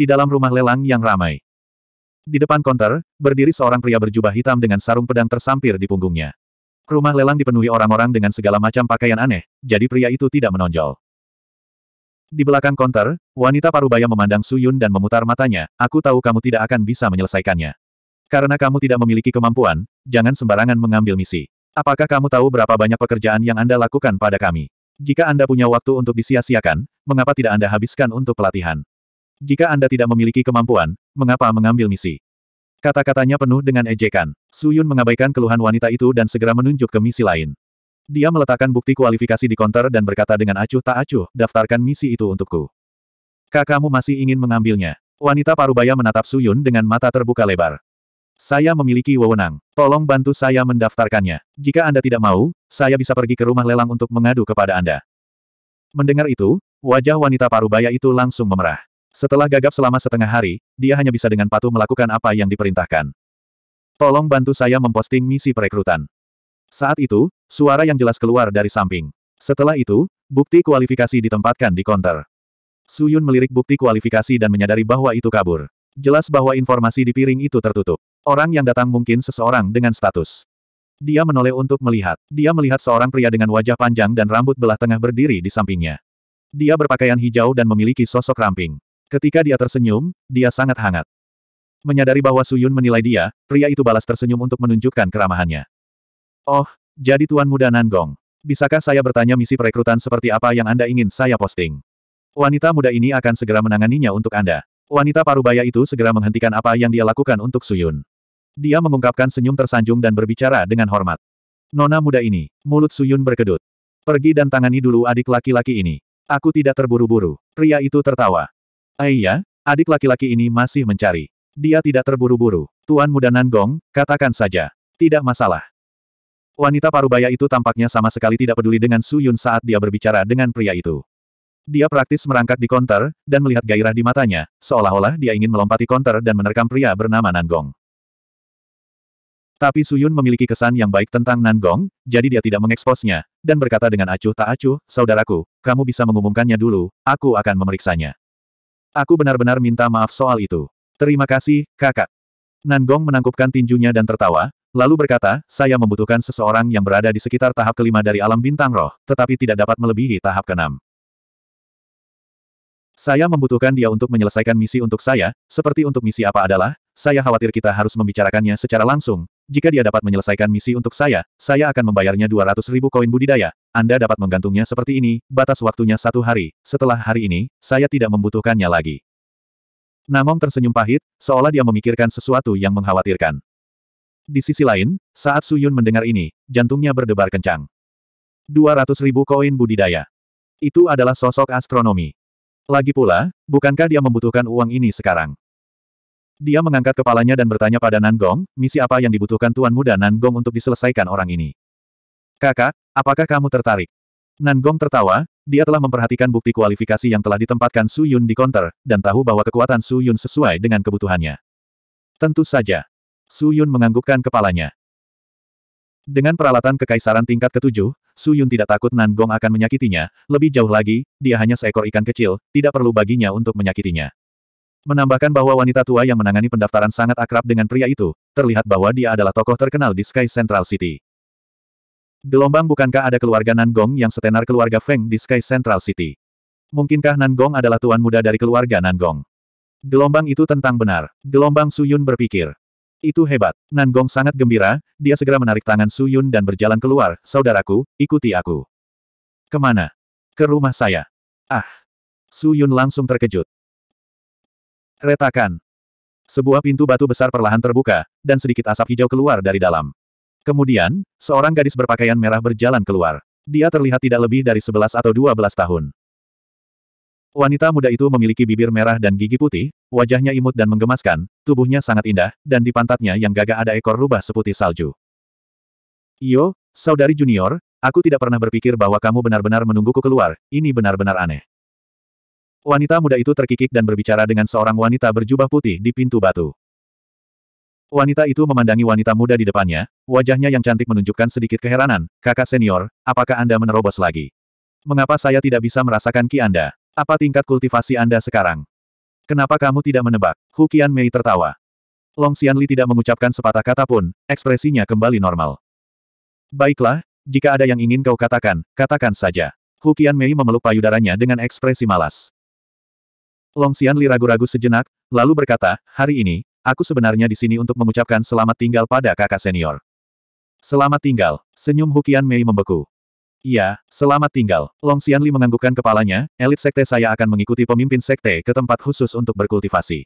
di dalam rumah lelang yang ramai. Di depan konter, berdiri seorang pria berjubah hitam dengan sarung pedang tersampir di punggungnya. Rumah lelang dipenuhi orang-orang dengan segala macam pakaian aneh, jadi pria itu tidak menonjol. Di belakang konter, wanita parubaya memandang Suyun dan memutar matanya, aku tahu kamu tidak akan bisa menyelesaikannya. Karena kamu tidak memiliki kemampuan, jangan sembarangan mengambil misi. Apakah kamu tahu berapa banyak pekerjaan yang Anda lakukan pada kami? Jika Anda punya waktu untuk disia-siakan, mengapa tidak Anda habiskan untuk pelatihan? Jika Anda tidak memiliki kemampuan, mengapa mengambil misi? Kata-katanya penuh dengan ejekan. Su Yun mengabaikan keluhan wanita itu dan segera menunjuk ke misi lain. Dia meletakkan bukti kualifikasi di konter dan berkata dengan acuh tak acuh, daftarkan misi itu untukku. Kakakmu masih ingin mengambilnya. Wanita parubaya menatap Su Yun dengan mata terbuka lebar. Saya memiliki wewenang. Tolong bantu saya mendaftarkannya. Jika Anda tidak mau, saya bisa pergi ke rumah lelang untuk mengadu kepada Anda. Mendengar itu, wajah wanita parubaya itu langsung memerah. Setelah gagap selama setengah hari, dia hanya bisa dengan patuh melakukan apa yang diperintahkan. Tolong bantu saya memposting misi perekrutan. Saat itu, suara yang jelas keluar dari samping. Setelah itu, bukti kualifikasi ditempatkan di Su Suyun melirik bukti kualifikasi dan menyadari bahwa itu kabur. Jelas bahwa informasi di piring itu tertutup. Orang yang datang mungkin seseorang dengan status. Dia menoleh untuk melihat. Dia melihat seorang pria dengan wajah panjang dan rambut belah tengah berdiri di sampingnya. Dia berpakaian hijau dan memiliki sosok ramping. Ketika dia tersenyum, dia sangat hangat. Menyadari bahwa Suyun menilai dia, pria itu balas tersenyum untuk menunjukkan keramahannya. Oh, jadi Tuan Muda Nanggong. Bisakah saya bertanya misi perekrutan seperti apa yang Anda ingin saya posting? Wanita muda ini akan segera menanganinya untuk Anda. Wanita parubaya itu segera menghentikan apa yang dia lakukan untuk Suyun. Dia mengungkapkan senyum tersanjung dan berbicara dengan hormat. Nona muda ini, mulut Suyun berkedut. Pergi dan tangani dulu adik laki-laki ini. Aku tidak terburu-buru. Pria itu tertawa. Aiyah, adik laki-laki ini masih mencari. Dia tidak terburu-buru. Tuan muda Nanggong, katakan saja. Tidak masalah. Wanita parubaya itu tampaknya sama sekali tidak peduli dengan Su Yun saat dia berbicara dengan pria itu. Dia praktis merangkak di konter, dan melihat gairah di matanya, seolah-olah dia ingin melompati konter dan menerkam pria bernama Nanggong. Tapi Su Yun memiliki kesan yang baik tentang Nanggong, jadi dia tidak mengeksposnya, dan berkata dengan acuh tak acuh, saudaraku, kamu bisa mengumumkannya dulu, aku akan memeriksanya. Aku benar-benar minta maaf soal itu. Terima kasih, kakak. Nanggong menangkupkan tinjunya dan tertawa, lalu berkata, saya membutuhkan seseorang yang berada di sekitar tahap kelima dari alam bintang roh, tetapi tidak dapat melebihi tahap keenam. Saya membutuhkan dia untuk menyelesaikan misi untuk saya, seperti untuk misi apa adalah, saya khawatir kita harus membicarakannya secara langsung, jika dia dapat menyelesaikan misi untuk saya, saya akan membayarnya 200 ribu koin budidaya, anda dapat menggantungnya seperti ini, batas waktunya satu hari, setelah hari ini, saya tidak membutuhkannya lagi. Namong tersenyum pahit, seolah dia memikirkan sesuatu yang mengkhawatirkan. Di sisi lain, saat Suyun mendengar ini, jantungnya berdebar kencang. 200 ribu koin budidaya. Itu adalah sosok astronomi. Lagi pula, bukankah dia membutuhkan uang ini sekarang? Dia mengangkat kepalanya dan bertanya pada Nanggong, misi apa yang dibutuhkan Tuan Nan Nanggong untuk diselesaikan orang ini? Kakak, Apakah kamu tertarik? Nan Gong tertawa, dia telah memperhatikan bukti kualifikasi yang telah ditempatkan Su Yun di konter dan tahu bahwa kekuatan Su Yun sesuai dengan kebutuhannya. Tentu saja. Su Yun menganggukkan kepalanya. Dengan peralatan kekaisaran tingkat ketujuh, Su Yun tidak takut Nan Gong akan menyakitinya, lebih jauh lagi, dia hanya seekor ikan kecil, tidak perlu baginya untuk menyakitinya. Menambahkan bahwa wanita tua yang menangani pendaftaran sangat akrab dengan pria itu, terlihat bahwa dia adalah tokoh terkenal di Sky Central City. Gelombang bukankah ada keluarga Nan Gong yang setenar keluarga Feng di Sky Central City? Mungkinkah Nan Gong adalah tuan muda dari keluarga Nan Gong? Gelombang itu tentang benar. Gelombang Suyun berpikir. Itu hebat. Nan Gong sangat gembira, dia segera menarik tangan Suyun dan berjalan keluar, saudaraku, ikuti aku. Kemana? Ke rumah saya. Ah. Suyun langsung terkejut. Retakan. Sebuah pintu batu besar perlahan terbuka, dan sedikit asap hijau keluar dari dalam. Kemudian, seorang gadis berpakaian merah berjalan keluar. Dia terlihat tidak lebih dari 11 atau 12 tahun. Wanita muda itu memiliki bibir merah dan gigi putih, wajahnya imut dan menggemaskan, tubuhnya sangat indah, dan di pantatnya yang gagah ada ekor rubah seputih salju. Yo, saudari junior, aku tidak pernah berpikir bahwa kamu benar-benar menungguku keluar, ini benar-benar aneh. Wanita muda itu terkikik dan berbicara dengan seorang wanita berjubah putih di pintu batu. Wanita itu memandangi wanita muda di depannya, wajahnya yang cantik menunjukkan sedikit keheranan, kakak senior, apakah Anda menerobos lagi? Mengapa saya tidak bisa merasakan ki Anda? Apa tingkat kultivasi Anda sekarang? Kenapa kamu tidak menebak? Hu Qian Mei tertawa. Long Xianli tidak mengucapkan sepatah kata pun, ekspresinya kembali normal. Baiklah, jika ada yang ingin kau katakan, katakan saja. Hu Qian Mei memeluk payudaranya dengan ekspresi malas. Long Xianli ragu-ragu sejenak, lalu berkata, hari ini, Aku sebenarnya di sini untuk mengucapkan selamat tinggal pada kakak senior. Selamat tinggal, senyum Hukian Mei membeku. Iya, selamat tinggal. Long Xianli menganggukkan kepalanya, elit sekte saya akan mengikuti pemimpin sekte ke tempat khusus untuk berkultivasi.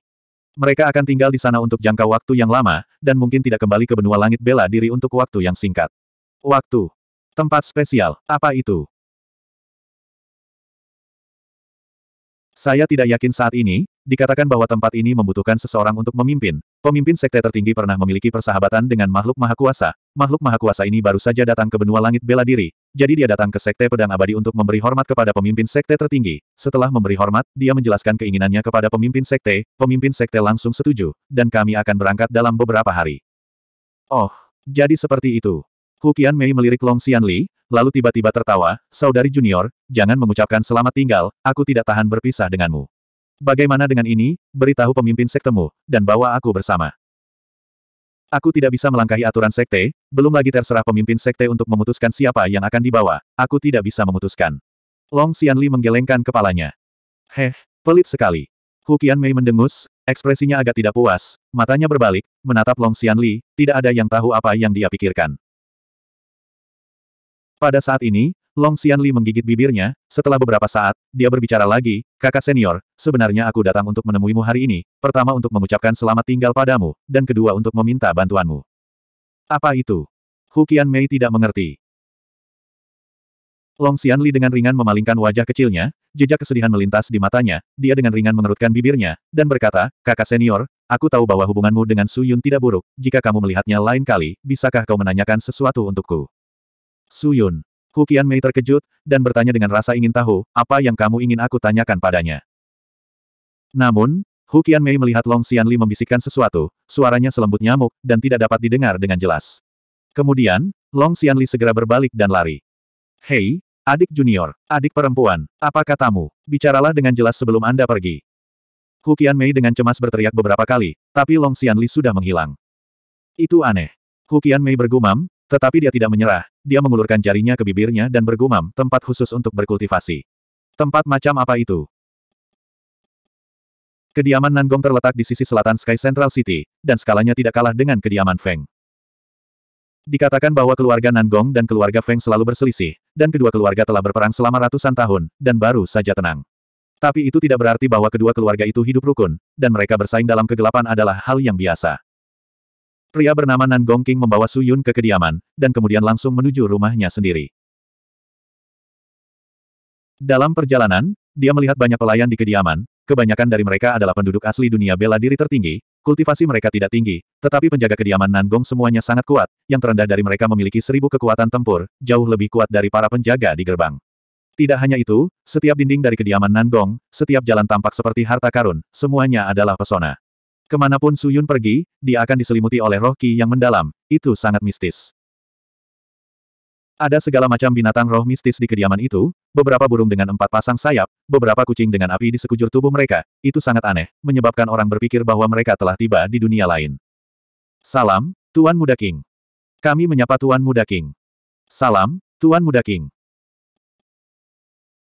Mereka akan tinggal di sana untuk jangka waktu yang lama, dan mungkin tidak kembali ke benua langit bela diri untuk waktu yang singkat. Waktu. Tempat spesial, apa itu? Saya tidak yakin saat ini, Dikatakan bahwa tempat ini membutuhkan seseorang untuk memimpin. Pemimpin sekte tertinggi pernah memiliki persahabatan dengan makhluk kuasa. Makhluk kuasa ini baru saja datang ke benua langit bela diri. Jadi dia datang ke sekte pedang abadi untuk memberi hormat kepada pemimpin sekte tertinggi. Setelah memberi hormat, dia menjelaskan keinginannya kepada pemimpin sekte. Pemimpin sekte langsung setuju, dan kami akan berangkat dalam beberapa hari. Oh, jadi seperti itu. Hukian Mei melirik Long Xian Li, lalu tiba-tiba tertawa, Saudari Junior, jangan mengucapkan selamat tinggal, aku tidak tahan berpisah denganmu. Bagaimana dengan ini, beritahu pemimpin sektemu, dan bawa aku bersama. Aku tidak bisa melangkahi aturan sekte, belum lagi terserah pemimpin sekte untuk memutuskan siapa yang akan dibawa, aku tidak bisa memutuskan. Long Xianli menggelengkan kepalanya. Heh, pelit sekali. Hu Qianmei mendengus, ekspresinya agak tidak puas, matanya berbalik, menatap Long Xianli, tidak ada yang tahu apa yang dia pikirkan. Pada saat ini, Long Xianli menggigit bibirnya, setelah beberapa saat, dia berbicara lagi, kakak senior, sebenarnya aku datang untuk menemuimu hari ini, pertama untuk mengucapkan selamat tinggal padamu, dan kedua untuk meminta bantuanmu. Apa itu? Hukian Mei tidak mengerti. Long Xianli dengan ringan memalingkan wajah kecilnya, jejak kesedihan melintas di matanya, dia dengan ringan mengerutkan bibirnya, dan berkata, kakak senior, aku tahu bahwa hubunganmu dengan Su Yun tidak buruk, jika kamu melihatnya lain kali, bisakah kau menanyakan sesuatu untukku? Suyun. Hukian Mei terkejut, dan bertanya dengan rasa ingin tahu, apa yang kamu ingin aku tanyakan padanya. Namun, Hukian Mei melihat Long Xianli membisikkan sesuatu, suaranya selembut nyamuk, dan tidak dapat didengar dengan jelas. Kemudian, Long Xianli segera berbalik dan lari. Hei, adik junior, adik perempuan, apa katamu? Bicaralah dengan jelas sebelum Anda pergi. Hukian Mei dengan cemas berteriak beberapa kali, tapi Long Xianli sudah menghilang. Itu aneh. Hukian Mei bergumam, tetapi dia tidak menyerah, dia mengulurkan jarinya ke bibirnya dan bergumam, tempat khusus untuk berkultivasi. Tempat macam apa itu? Kediaman Nanggong terletak di sisi selatan Sky Central City, dan skalanya tidak kalah dengan kediaman Feng. Dikatakan bahwa keluarga Nanggong dan keluarga Feng selalu berselisih, dan kedua keluarga telah berperang selama ratusan tahun, dan baru saja tenang. Tapi itu tidak berarti bahwa kedua keluarga itu hidup rukun, dan mereka bersaing dalam kegelapan adalah hal yang biasa. Pria bernama Nan Gongqing membawa Su Yun ke kediaman, dan kemudian langsung menuju rumahnya sendiri. Dalam perjalanan, dia melihat banyak pelayan di kediaman, kebanyakan dari mereka adalah penduduk asli dunia bela diri tertinggi, kultivasi mereka tidak tinggi, tetapi penjaga kediaman Nan Gong semuanya sangat kuat, yang terendah dari mereka memiliki seribu kekuatan tempur, jauh lebih kuat dari para penjaga di gerbang. Tidak hanya itu, setiap dinding dari kediaman Nan Gong, setiap jalan tampak seperti harta karun, semuanya adalah pesona. Kemanapun Su Yun pergi, dia akan diselimuti oleh roh ki yang mendalam, itu sangat mistis. Ada segala macam binatang roh mistis di kediaman itu, beberapa burung dengan empat pasang sayap, beberapa kucing dengan api di sekujur tubuh mereka, itu sangat aneh, menyebabkan orang berpikir bahwa mereka telah tiba di dunia lain. Salam, Tuan Muda King. Kami menyapa Tuan Muda King. Salam, Tuan Muda King.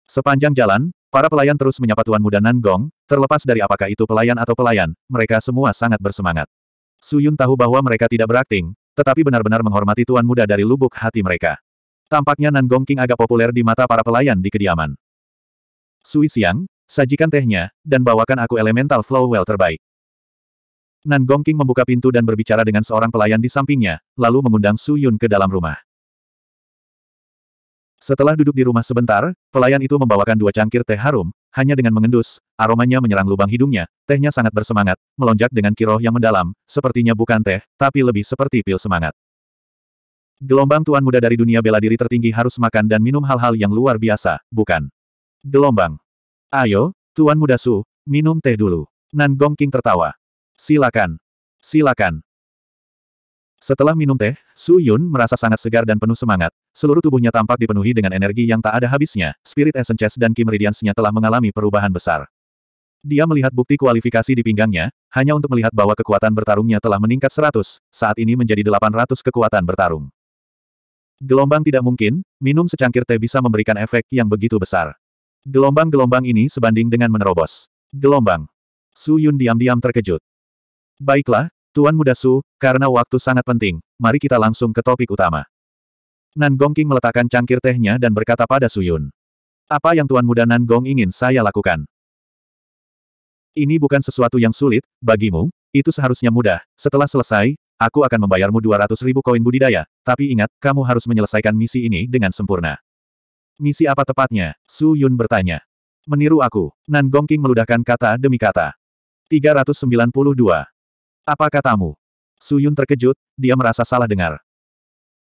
Sepanjang jalan, Para pelayan terus menyapa Tuan Muda Nan Gong, terlepas dari apakah itu pelayan atau pelayan, mereka semua sangat bersemangat. Su Yun tahu bahwa mereka tidak berakting, tetapi benar-benar menghormati Tuan Muda dari lubuk hati mereka. Tampaknya Nan Gong King agak populer di mata para pelayan di kediaman. Sui Siang, sajikan tehnya, dan bawakan aku elemental flow well terbaik. Nan Gong King membuka pintu dan berbicara dengan seorang pelayan di sampingnya, lalu mengundang Su Yun ke dalam rumah. Setelah duduk di rumah sebentar, pelayan itu membawakan dua cangkir teh harum, hanya dengan mengendus, aromanya menyerang lubang hidungnya, tehnya sangat bersemangat, melonjak dengan kiroh yang mendalam, sepertinya bukan teh, tapi lebih seperti pil semangat. Gelombang tuan muda dari dunia bela diri tertinggi harus makan dan minum hal-hal yang luar biasa, bukan? Gelombang. Ayo, tuan muda Su, minum teh dulu. Nan Gong King tertawa. Silakan. Silakan. Setelah minum teh, Su Yun merasa sangat segar dan penuh semangat. Seluruh tubuhnya tampak dipenuhi dengan energi yang tak ada habisnya. Spirit essence dan Ki Meridiansnya telah mengalami perubahan besar. Dia melihat bukti kualifikasi di pinggangnya, hanya untuk melihat bahwa kekuatan bertarungnya telah meningkat 100, saat ini menjadi 800 kekuatan bertarung. Gelombang tidak mungkin, minum secangkir teh bisa memberikan efek yang begitu besar. Gelombang-gelombang ini sebanding dengan menerobos. Gelombang. Su Yun diam-diam terkejut. Baiklah, Tuan Muda Su, karena waktu sangat penting, mari kita langsung ke topik utama. Nan Gongqing meletakkan cangkir tehnya dan berkata pada Su Yun. Apa yang Tuan Muda Nan Gong ingin saya lakukan? Ini bukan sesuatu yang sulit, bagimu, itu seharusnya mudah. Setelah selesai, aku akan membayarmu 200 ribu koin budidaya, tapi ingat, kamu harus menyelesaikan misi ini dengan sempurna. Misi apa tepatnya? Su Yun bertanya. Meniru aku, Nan Gongqing meludahkan kata demi kata. 392. Apa katamu? Suyun terkejut, dia merasa salah dengar.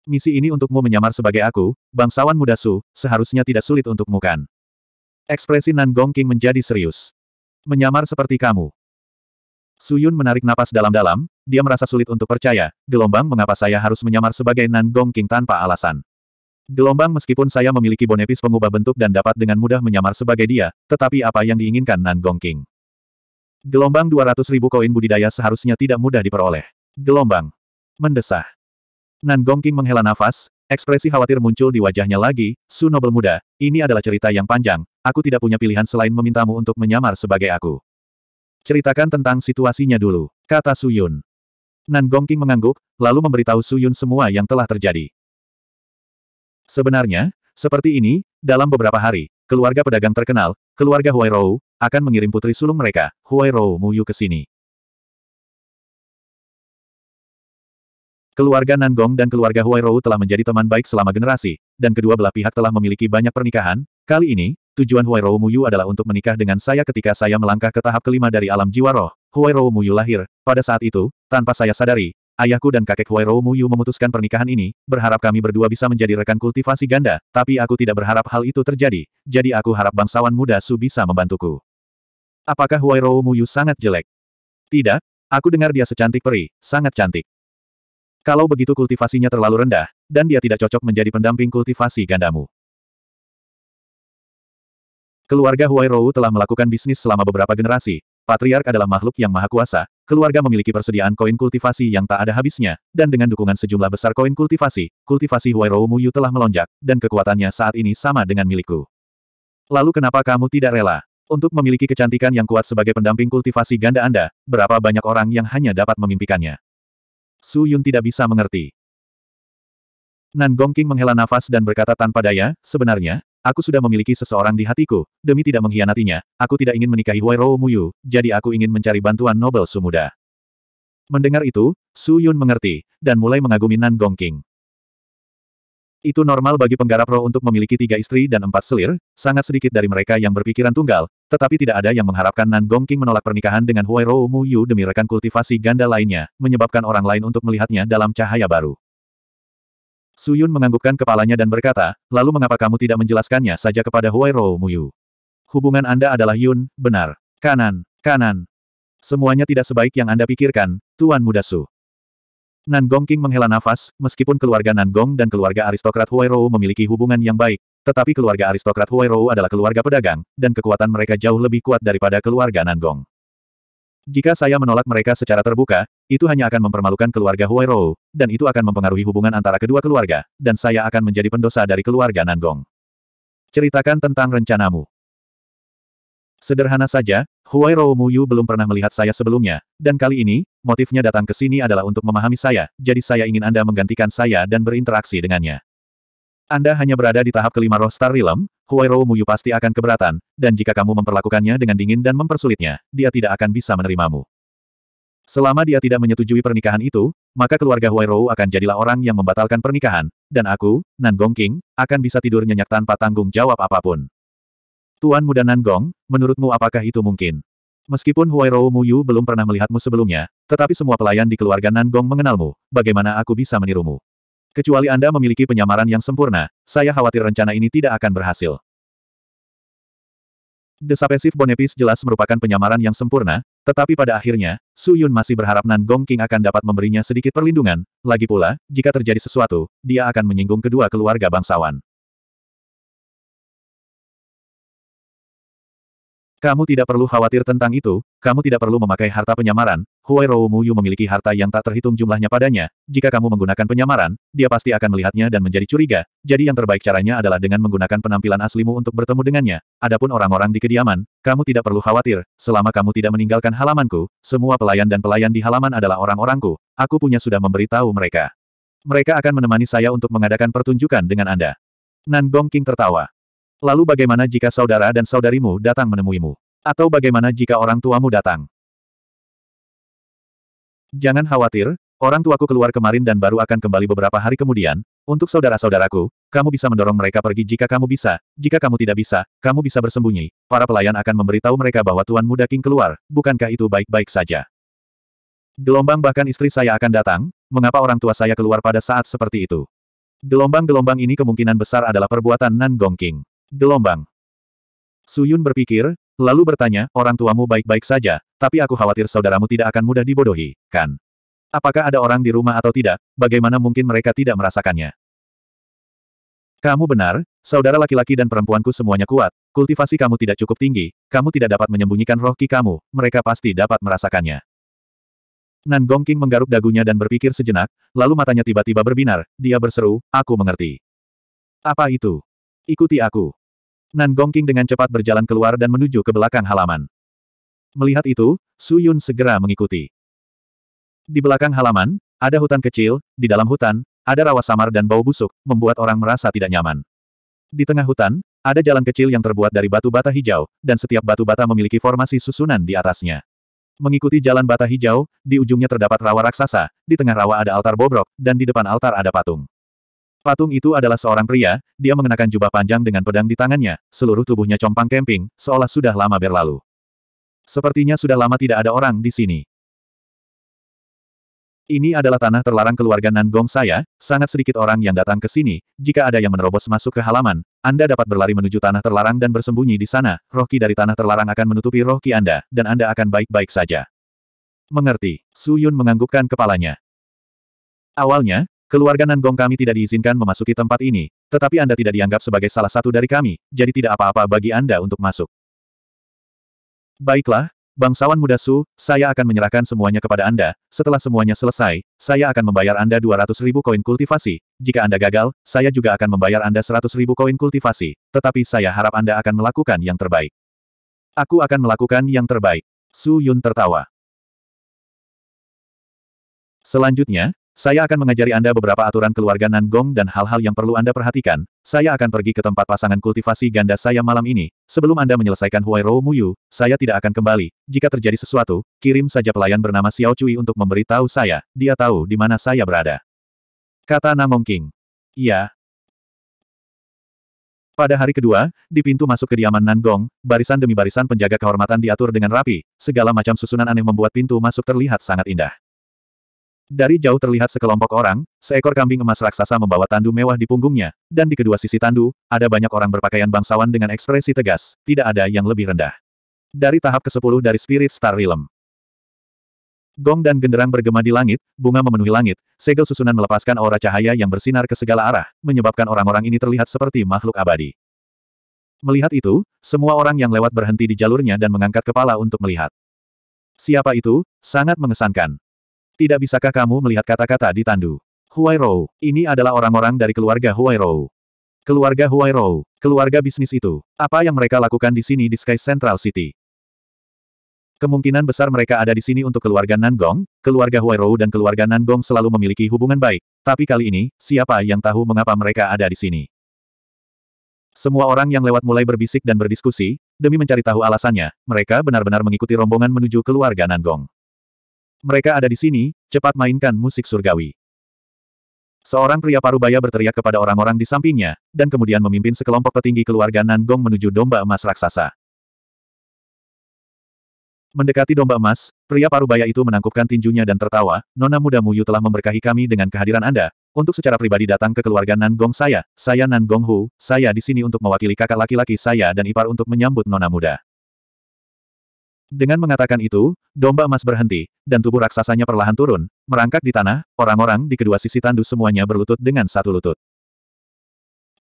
Misi ini untukmu menyamar sebagai aku, bangsawan muda Su, seharusnya tidak sulit untukmu kan? Ekspresi Nan Gong King menjadi serius. Menyamar seperti kamu. Suyun menarik napas dalam-dalam, dia merasa sulit untuk percaya, gelombang mengapa saya harus menyamar sebagai Nan Gong King tanpa alasan. Gelombang meskipun saya memiliki bonepis pengubah bentuk dan dapat dengan mudah menyamar sebagai dia, tetapi apa yang diinginkan Nan Gong King? Gelombang 200 ribu koin budidaya seharusnya tidak mudah diperoleh. Gelombang. Mendesah. Nan Gongking menghela nafas, ekspresi khawatir muncul di wajahnya lagi, Su Nobel muda, ini adalah cerita yang panjang, aku tidak punya pilihan selain memintamu untuk menyamar sebagai aku. Ceritakan tentang situasinya dulu, kata Su Yun. Nan Gongking mengangguk, lalu memberitahu Su Yun semua yang telah terjadi. Sebenarnya, seperti ini, dalam beberapa hari, keluarga pedagang terkenal, keluarga Huairou, akan mengirim putri sulung mereka, Huai Rou Muyu ke sini. Keluarga Nanggong dan keluarga Huai Rou telah menjadi teman baik selama generasi, dan kedua belah pihak telah memiliki banyak pernikahan. Kali ini, tujuan Huai Rou Muyu adalah untuk menikah dengan saya ketika saya melangkah ke tahap kelima dari alam jiwa roh. Huai Rou Muyu lahir, pada saat itu, tanpa saya sadari, Ayahku dan kakek Huai Rou Muyu memutuskan pernikahan ini, berharap kami berdua bisa menjadi rekan kultivasi ganda, tapi aku tidak berharap hal itu terjadi, jadi aku harap bangsawan muda Su bisa membantuku. Apakah Huairou Muyu sangat jelek? Tidak, aku dengar dia secantik peri, sangat cantik. Kalau begitu kultivasinya terlalu rendah, dan dia tidak cocok menjadi pendamping kultivasi gandamu. Keluarga Huairou telah melakukan bisnis selama beberapa generasi, Patriark adalah makhluk yang maha kuasa, keluarga memiliki persediaan koin kultivasi yang tak ada habisnya, dan dengan dukungan sejumlah besar koin kultivasi, kultivasi Huairou Muyu telah melonjak, dan kekuatannya saat ini sama dengan milikku. Lalu kenapa kamu tidak rela? Untuk memiliki kecantikan yang kuat sebagai pendamping kultivasi ganda Anda, berapa banyak orang yang hanya dapat memimpikannya? Su Yun tidak bisa mengerti. Nan Gongqing menghela nafas dan berkata tanpa daya, sebenarnya, aku sudah memiliki seseorang di hatiku, demi tidak mengkhianatinya, aku tidak ingin menikahi Wei Rou Muyu, jadi aku ingin mencari bantuan Nobel Sumuda. Mendengar itu, Su Yun mengerti, dan mulai mengagumi Nan Gongqing. Itu normal bagi penggarap roh untuk memiliki tiga istri dan empat selir, sangat sedikit dari mereka yang berpikiran tunggal, tetapi tidak ada yang mengharapkan Nan Gongqing menolak pernikahan dengan Huai Rou Mu Yu demi rekan kultivasi ganda lainnya, menyebabkan orang lain untuk melihatnya dalam cahaya baru. Su Yun menganggukkan kepalanya dan berkata, lalu mengapa kamu tidak menjelaskannya saja kepada Huai Rou Mu Yu? Hubungan Anda adalah Yun, benar. Kanan, kanan. Semuanya tidak sebaik yang Anda pikirkan, Tuan Muda Su. Nan Gongqing menghela nafas, meskipun keluarga Nan Gong dan keluarga aristokrat Huai Rou memiliki hubungan yang baik, tetapi keluarga aristokrat Huairou adalah keluarga pedagang, dan kekuatan mereka jauh lebih kuat daripada keluarga Nangong. Jika saya menolak mereka secara terbuka, itu hanya akan mempermalukan keluarga Huairou, dan itu akan mempengaruhi hubungan antara kedua keluarga, dan saya akan menjadi pendosa dari keluarga Nangong. Ceritakan tentang rencanamu. Sederhana saja, Huai Mu Yu belum pernah melihat saya sebelumnya, dan kali ini, motifnya datang ke sini adalah untuk memahami saya, jadi saya ingin Anda menggantikan saya dan berinteraksi dengannya. Anda hanya berada di tahap kelima roh Star Realm, Huairou Muyu pasti akan keberatan, dan jika kamu memperlakukannya dengan dingin dan mempersulitnya, dia tidak akan bisa menerimamu. Selama dia tidak menyetujui pernikahan itu, maka keluarga Huairou akan jadilah orang yang membatalkan pernikahan, dan aku, Nan Gong King, akan bisa tidur nyenyak tanpa tanggung jawab apapun. Tuan muda Nan Gong, menurutmu apakah itu mungkin? Meskipun Huairou Muyu belum pernah melihatmu sebelumnya, tetapi semua pelayan di keluarga Nan Gong mengenalmu, bagaimana aku bisa menirumu? Kecuali Anda memiliki penyamaran yang sempurna, saya khawatir rencana ini tidak akan berhasil. Desapesif Bonepis jelas merupakan penyamaran yang sempurna, tetapi pada akhirnya, Su Yun masih berharap Nan Gong King akan dapat memberinya sedikit perlindungan, lagi pula, jika terjadi sesuatu, dia akan menyinggung kedua keluarga bangsawan. Kamu tidak perlu khawatir tentang itu, kamu tidak perlu memakai harta penyamaran, Huai Rou Muyu memiliki harta yang tak terhitung jumlahnya padanya, jika kamu menggunakan penyamaran, dia pasti akan melihatnya dan menjadi curiga, jadi yang terbaik caranya adalah dengan menggunakan penampilan aslimu untuk bertemu dengannya, adapun orang-orang di kediaman, kamu tidak perlu khawatir, selama kamu tidak meninggalkan halamanku, semua pelayan dan pelayan di halaman adalah orang-orangku, aku punya sudah memberitahu mereka. Mereka akan menemani saya untuk mengadakan pertunjukan dengan Anda. Nan Gong King tertawa. Lalu bagaimana jika saudara dan saudarimu datang menemuimu? Atau bagaimana jika orang tuamu datang? Jangan khawatir, orang tuaku keluar kemarin dan baru akan kembali beberapa hari kemudian. Untuk saudara-saudaraku, kamu bisa mendorong mereka pergi jika kamu bisa. Jika kamu tidak bisa, kamu bisa bersembunyi. Para pelayan akan memberitahu mereka bahwa Tuan Muda King keluar, bukankah itu baik-baik saja? Gelombang bahkan istri saya akan datang, mengapa orang tua saya keluar pada saat seperti itu? Gelombang-gelombang ini kemungkinan besar adalah perbuatan Nan Gong King. Gelombang. Suyun berpikir, lalu bertanya, orang tuamu baik-baik saja, tapi aku khawatir saudaramu tidak akan mudah dibodohi, kan? Apakah ada orang di rumah atau tidak, bagaimana mungkin mereka tidak merasakannya? Kamu benar, saudara laki-laki dan perempuanku semuanya kuat, kultivasi kamu tidak cukup tinggi, kamu tidak dapat menyembunyikan roh ki kamu, mereka pasti dapat merasakannya. Nan Gongking menggaruk dagunya dan berpikir sejenak, lalu matanya tiba-tiba berbinar, dia berseru, aku mengerti. Apa itu? Ikuti aku. Nan Gongqing dengan cepat berjalan keluar dan menuju ke belakang halaman. Melihat itu, Su Yun segera mengikuti. Di belakang halaman, ada hutan kecil, di dalam hutan, ada rawa samar dan bau busuk, membuat orang merasa tidak nyaman. Di tengah hutan, ada jalan kecil yang terbuat dari batu bata hijau, dan setiap batu bata memiliki formasi susunan di atasnya. Mengikuti jalan bata hijau, di ujungnya terdapat rawa raksasa, di tengah rawa ada altar bobrok, dan di depan altar ada patung. Patung itu adalah seorang pria, dia mengenakan jubah panjang dengan pedang di tangannya, seluruh tubuhnya compang kemping, seolah sudah lama berlalu. Sepertinya sudah lama tidak ada orang di sini. Ini adalah tanah terlarang keluarga Nanggong saya, sangat sedikit orang yang datang ke sini. Jika ada yang menerobos masuk ke halaman, Anda dapat berlari menuju tanah terlarang dan bersembunyi di sana. Rohki dari tanah terlarang akan menutupi rohki Anda, dan Anda akan baik-baik saja. Mengerti. Su Yun menganggukkan kepalanya. Awalnya, Keluarga Nanggong kami tidak diizinkan memasuki tempat ini, tetapi Anda tidak dianggap sebagai salah satu dari kami, jadi tidak apa-apa bagi Anda untuk masuk. Baiklah, bangsawan muda Su, saya akan menyerahkan semuanya kepada Anda. Setelah semuanya selesai, saya akan membayar Anda 200 ribu koin kultivasi. Jika Anda gagal, saya juga akan membayar Anda 100 ribu koin kultivasi, tetapi saya harap Anda akan melakukan yang terbaik. Aku akan melakukan yang terbaik. Su Yun tertawa. Selanjutnya, saya akan mengajari Anda beberapa aturan keluarga Nangong dan hal-hal yang perlu Anda perhatikan. Saya akan pergi ke tempat pasangan kultivasi ganda saya malam ini. Sebelum Anda menyelesaikan Huai Rou Muyu, saya tidak akan kembali. Jika terjadi sesuatu, kirim saja pelayan bernama Xiao Cui untuk memberi tahu saya. Dia tahu di mana saya berada. Kata Namong King. Iya, pada hari kedua, di pintu masuk kediaman Nangong, barisan demi barisan penjaga kehormatan diatur dengan rapi, segala macam susunan aneh membuat pintu masuk terlihat sangat indah. Dari jauh terlihat sekelompok orang, seekor kambing emas raksasa membawa tandu mewah di punggungnya, dan di kedua sisi tandu, ada banyak orang berpakaian bangsawan dengan ekspresi tegas, tidak ada yang lebih rendah. Dari tahap ke-10 dari Spirit Star Realm. Gong dan genderang bergema di langit, bunga memenuhi langit, segel susunan melepaskan aura cahaya yang bersinar ke segala arah, menyebabkan orang-orang ini terlihat seperti makhluk abadi. Melihat itu, semua orang yang lewat berhenti di jalurnya dan mengangkat kepala untuk melihat. Siapa itu? Sangat mengesankan. Tidak bisakah kamu melihat kata-kata di tandu? Huairou, ini adalah orang-orang dari keluarga Huairou. Keluarga Huairou, keluarga bisnis itu, apa yang mereka lakukan di sini di Sky Central City? Kemungkinan besar mereka ada di sini untuk keluarga Nangong, keluarga Huairou dan keluarga Nangong selalu memiliki hubungan baik, tapi kali ini, siapa yang tahu mengapa mereka ada di sini? Semua orang yang lewat mulai berbisik dan berdiskusi, demi mencari tahu alasannya, mereka benar-benar mengikuti rombongan menuju keluarga Nangong. Mereka ada di sini, cepat mainkan musik surgawi. Seorang pria parubaya berteriak kepada orang-orang di sampingnya, dan kemudian memimpin sekelompok petinggi keluarga Nan Gong menuju domba emas raksasa. Mendekati domba emas, pria parubaya itu menangkupkan tinjunya dan tertawa, Nona muda Muyu telah memberkahi kami dengan kehadiran Anda, untuk secara pribadi datang ke keluarga Nan Gong saya, saya Nan Gong Hu, saya di sini untuk mewakili kakak laki-laki saya dan ipar untuk menyambut Nona muda. Dengan mengatakan itu, domba emas berhenti, dan tubuh raksasanya perlahan turun, merangkak di tanah, orang-orang di kedua sisi tandu semuanya berlutut dengan satu lutut.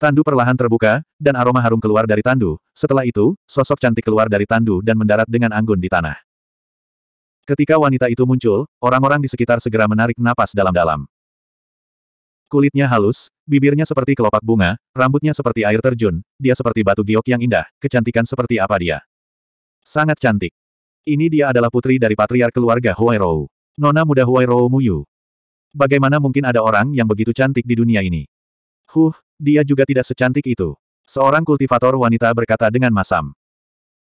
Tandu perlahan terbuka, dan aroma harum keluar dari tandu, setelah itu, sosok cantik keluar dari tandu dan mendarat dengan anggun di tanah. Ketika wanita itu muncul, orang-orang di sekitar segera menarik napas dalam-dalam. Kulitnya halus, bibirnya seperti kelopak bunga, rambutnya seperti air terjun, dia seperti batu giok yang indah, kecantikan seperti apa dia. Sangat cantik. Ini dia adalah putri dari patriar keluarga Huairou. Nona muda Huairou Muyu. Bagaimana mungkin ada orang yang begitu cantik di dunia ini? Huh, dia juga tidak secantik itu. Seorang kultivator wanita berkata dengan masam.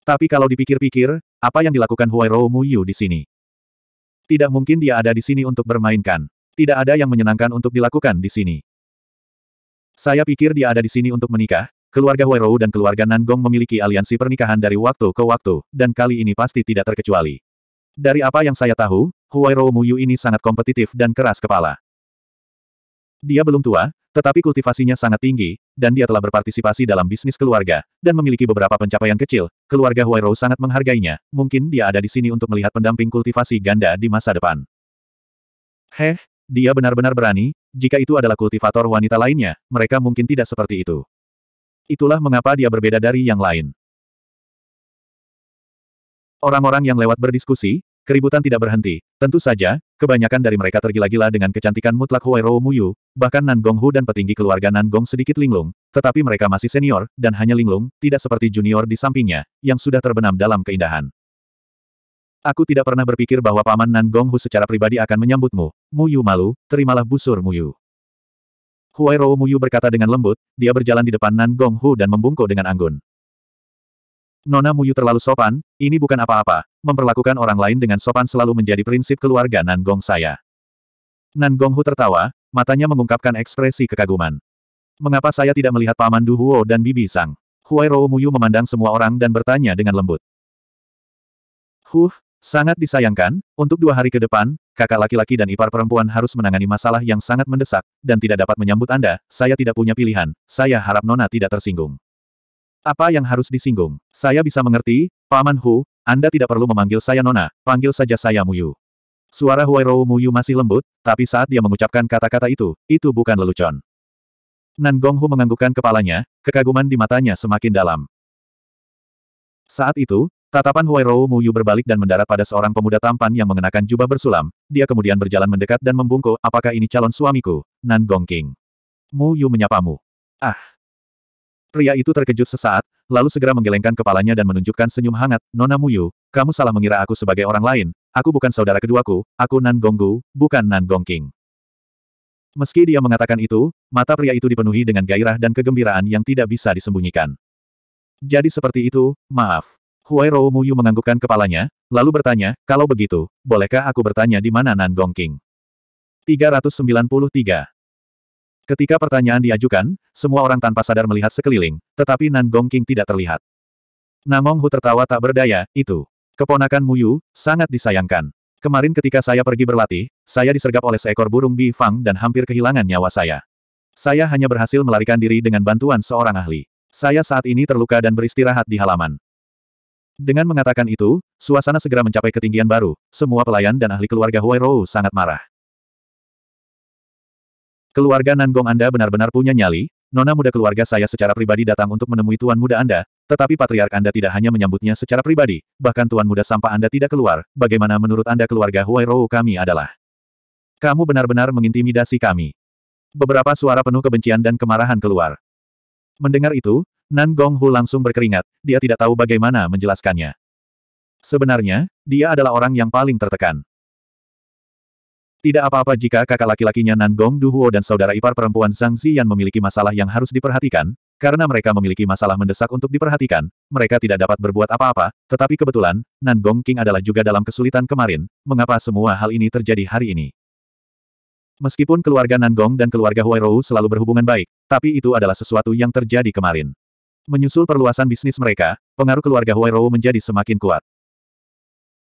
Tapi kalau dipikir-pikir, apa yang dilakukan Huairou Muyu di sini? Tidak mungkin dia ada di sini untuk bermainkan. Tidak ada yang menyenangkan untuk dilakukan di sini. Saya pikir dia ada di sini untuk menikah, Keluarga Huairou dan keluarga Nangong memiliki aliansi pernikahan dari waktu ke waktu, dan kali ini pasti tidak terkecuali. Dari apa yang saya tahu, Huairou Muyu ini sangat kompetitif dan keras kepala. Dia belum tua, tetapi kultivasinya sangat tinggi, dan dia telah berpartisipasi dalam bisnis keluarga, dan memiliki beberapa pencapaian kecil, keluarga Huairou sangat menghargainya, mungkin dia ada di sini untuk melihat pendamping kultivasi ganda di masa depan. Heh, dia benar-benar berani, jika itu adalah kultivator wanita lainnya, mereka mungkin tidak seperti itu. Itulah mengapa dia berbeda dari yang lain. Orang-orang yang lewat berdiskusi, keributan tidak berhenti. Tentu saja, kebanyakan dari mereka tergila-gila dengan kecantikan mutlak Huairou Muyu, bahkan Nan Hu dan petinggi keluarga Nan Gong sedikit linglung, tetapi mereka masih senior, dan hanya linglung, tidak seperti junior di sampingnya, yang sudah terbenam dalam keindahan. Aku tidak pernah berpikir bahwa paman Nan Hu secara pribadi akan menyambutmu. Muyu malu, terimalah busur Muyu. Huai Rou Muyu berkata dengan lembut, dia berjalan di depan Nan Gong Hu dan membungkuk dengan anggun. Nona Muyu terlalu sopan, ini bukan apa-apa, memperlakukan orang lain dengan sopan selalu menjadi prinsip keluarga Nan Gong saya. Nan Gong Hu tertawa, matanya mengungkapkan ekspresi kekaguman. Mengapa saya tidak melihat Paman Du Huo dan Bibi Sang? Huai Rou Muyu memandang semua orang dan bertanya dengan lembut. Huh, Sangat disayangkan, untuk dua hari ke depan, kakak laki-laki dan ipar perempuan harus menangani masalah yang sangat mendesak, dan tidak dapat menyambut Anda, saya tidak punya pilihan, saya harap Nona tidak tersinggung. Apa yang harus disinggung? Saya bisa mengerti, Paman Hu, Anda tidak perlu memanggil saya Nona, panggil saja saya Muyu. Suara Huairou Muyu masih lembut, tapi saat dia mengucapkan kata-kata itu, itu bukan lelucon. Nan Hu menganggukkan kepalanya, kekaguman di matanya semakin dalam. Saat itu, Tatapan Mu Yu berbalik dan mendarat pada seorang pemuda tampan yang mengenakan jubah bersulam. Dia kemudian berjalan mendekat dan membungkuk, apakah ini calon suamiku, Nan Gongqing? Muyu menyapamu. Ah! Pria itu terkejut sesaat, lalu segera menggelengkan kepalanya dan menunjukkan senyum hangat, Nona Mu Yu, kamu salah mengira aku sebagai orang lain, aku bukan saudara keduaku, aku Nan Gonggu, bukan Nan Gongqing. Meski dia mengatakan itu, mata pria itu dipenuhi dengan gairah dan kegembiraan yang tidak bisa disembunyikan. Jadi seperti itu, maaf. Huai Rou Muyu menganggukkan kepalanya, lalu bertanya, kalau begitu, bolehkah aku bertanya di mana Nan Gong King? 393. Ketika pertanyaan diajukan, semua orang tanpa sadar melihat sekeliling, tetapi Nan Gong King tidak terlihat. Namong Hu tertawa tak berdaya, itu. Keponakan Muyu, sangat disayangkan. Kemarin ketika saya pergi berlatih, saya disergap oleh seekor burung Bi Fang dan hampir kehilangan nyawa saya. Saya hanya berhasil melarikan diri dengan bantuan seorang ahli. Saya saat ini terluka dan beristirahat di halaman. Dengan mengatakan itu, suasana segera mencapai ketinggian baru, semua pelayan dan ahli keluarga Huai Huairou sangat marah. Keluarga Nanggong Anda benar-benar punya nyali, nona muda keluarga saya secara pribadi datang untuk menemui tuan muda Anda, tetapi patriark Anda tidak hanya menyambutnya secara pribadi, bahkan tuan muda sampah Anda tidak keluar, bagaimana menurut Anda keluarga Huai Huairou kami adalah? Kamu benar-benar mengintimidasi kami. Beberapa suara penuh kebencian dan kemarahan keluar. Mendengar itu, Nan Hu langsung berkeringat, dia tidak tahu bagaimana menjelaskannya. Sebenarnya, dia adalah orang yang paling tertekan. Tidak apa-apa jika kakak laki-lakinya Nan Gong Duhuo dan saudara ipar perempuan Zhang Ziyan memiliki masalah yang harus diperhatikan, karena mereka memiliki masalah mendesak untuk diperhatikan, mereka tidak dapat berbuat apa-apa, tetapi kebetulan, Nan Gong King adalah juga dalam kesulitan kemarin, mengapa semua hal ini terjadi hari ini. Meskipun keluarga Nan Gong dan keluarga Huairou selalu berhubungan baik, tapi itu adalah sesuatu yang terjadi kemarin. Menyusul perluasan bisnis mereka, pengaruh keluarga Huairou menjadi semakin kuat.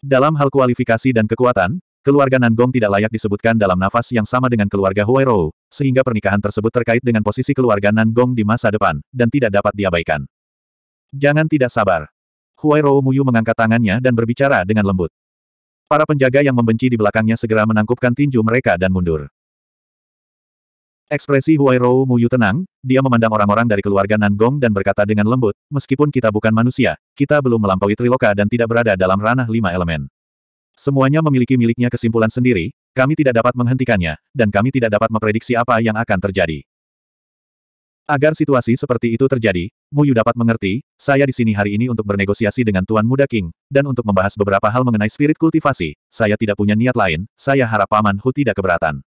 Dalam hal kualifikasi dan kekuatan, keluarga Nanggong tidak layak disebutkan dalam nafas yang sama dengan keluarga Huairou, sehingga pernikahan tersebut terkait dengan posisi keluarga Nanggong di masa depan, dan tidak dapat diabaikan. Jangan tidak sabar. Huairou Muyu mengangkat tangannya dan berbicara dengan lembut. Para penjaga yang membenci di belakangnya segera menangkupkan tinju mereka dan mundur. Ekspresi Huai Huairou Muyu tenang, dia memandang orang-orang dari keluarga Nan Gong dan berkata dengan lembut, meskipun kita bukan manusia, kita belum melampaui triloka dan tidak berada dalam ranah lima elemen. Semuanya memiliki miliknya kesimpulan sendiri, kami tidak dapat menghentikannya, dan kami tidak dapat memprediksi apa yang akan terjadi. Agar situasi seperti itu terjadi, Muyu dapat mengerti, saya di sini hari ini untuk bernegosiasi dengan Tuan Muda King, dan untuk membahas beberapa hal mengenai spirit kultivasi, saya tidak punya niat lain, saya harap Paman Hu tidak keberatan.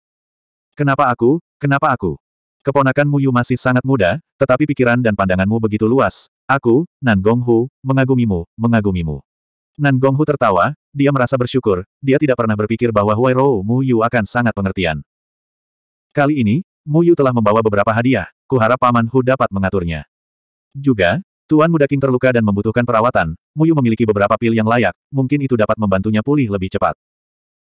Kenapa aku, kenapa aku? Keponakanmu Yu masih sangat muda, tetapi pikiran dan pandanganmu begitu luas. Aku, Nan Hu, mengagumimu, mengagumimu. Nan Hu tertawa, dia merasa bersyukur, dia tidak pernah berpikir bahwa Huai Rou Mu Yu akan sangat pengertian. Kali ini, Mu Yu telah membawa beberapa hadiah, kuharap Paman Hu dapat mengaturnya. Juga, Tuan Muda King terluka dan membutuhkan perawatan, Mu Yu memiliki beberapa pil yang layak, mungkin itu dapat membantunya pulih lebih cepat.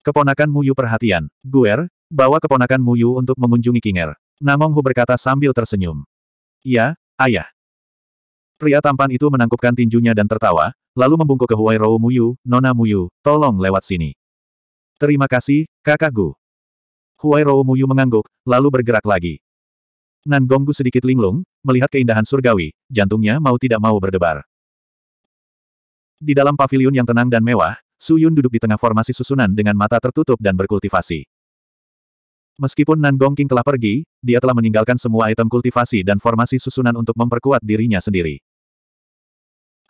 Keponakan Mu Yu perhatian. Guer, Bawa keponakan Muyu untuk mengunjungi Kinger. Namong Hu berkata sambil tersenyum. Ya, ayah. Pria tampan itu menangkupkan tinjunya dan tertawa, lalu membungkuk ke Huai Rou Muyu, Nona Muyu, tolong lewat sini. Terima kasih, kakakku. Huai Rou Muyu mengangguk, lalu bergerak lagi. Nan Gonggu sedikit linglung, melihat keindahan surgawi, jantungnya mau tidak mau berdebar. Di dalam pavilion yang tenang dan mewah, Su Yun duduk di tengah formasi susunan dengan mata tertutup dan berkultivasi. Meskipun Nan King telah pergi, dia telah meninggalkan semua item kultivasi dan formasi susunan untuk memperkuat dirinya sendiri.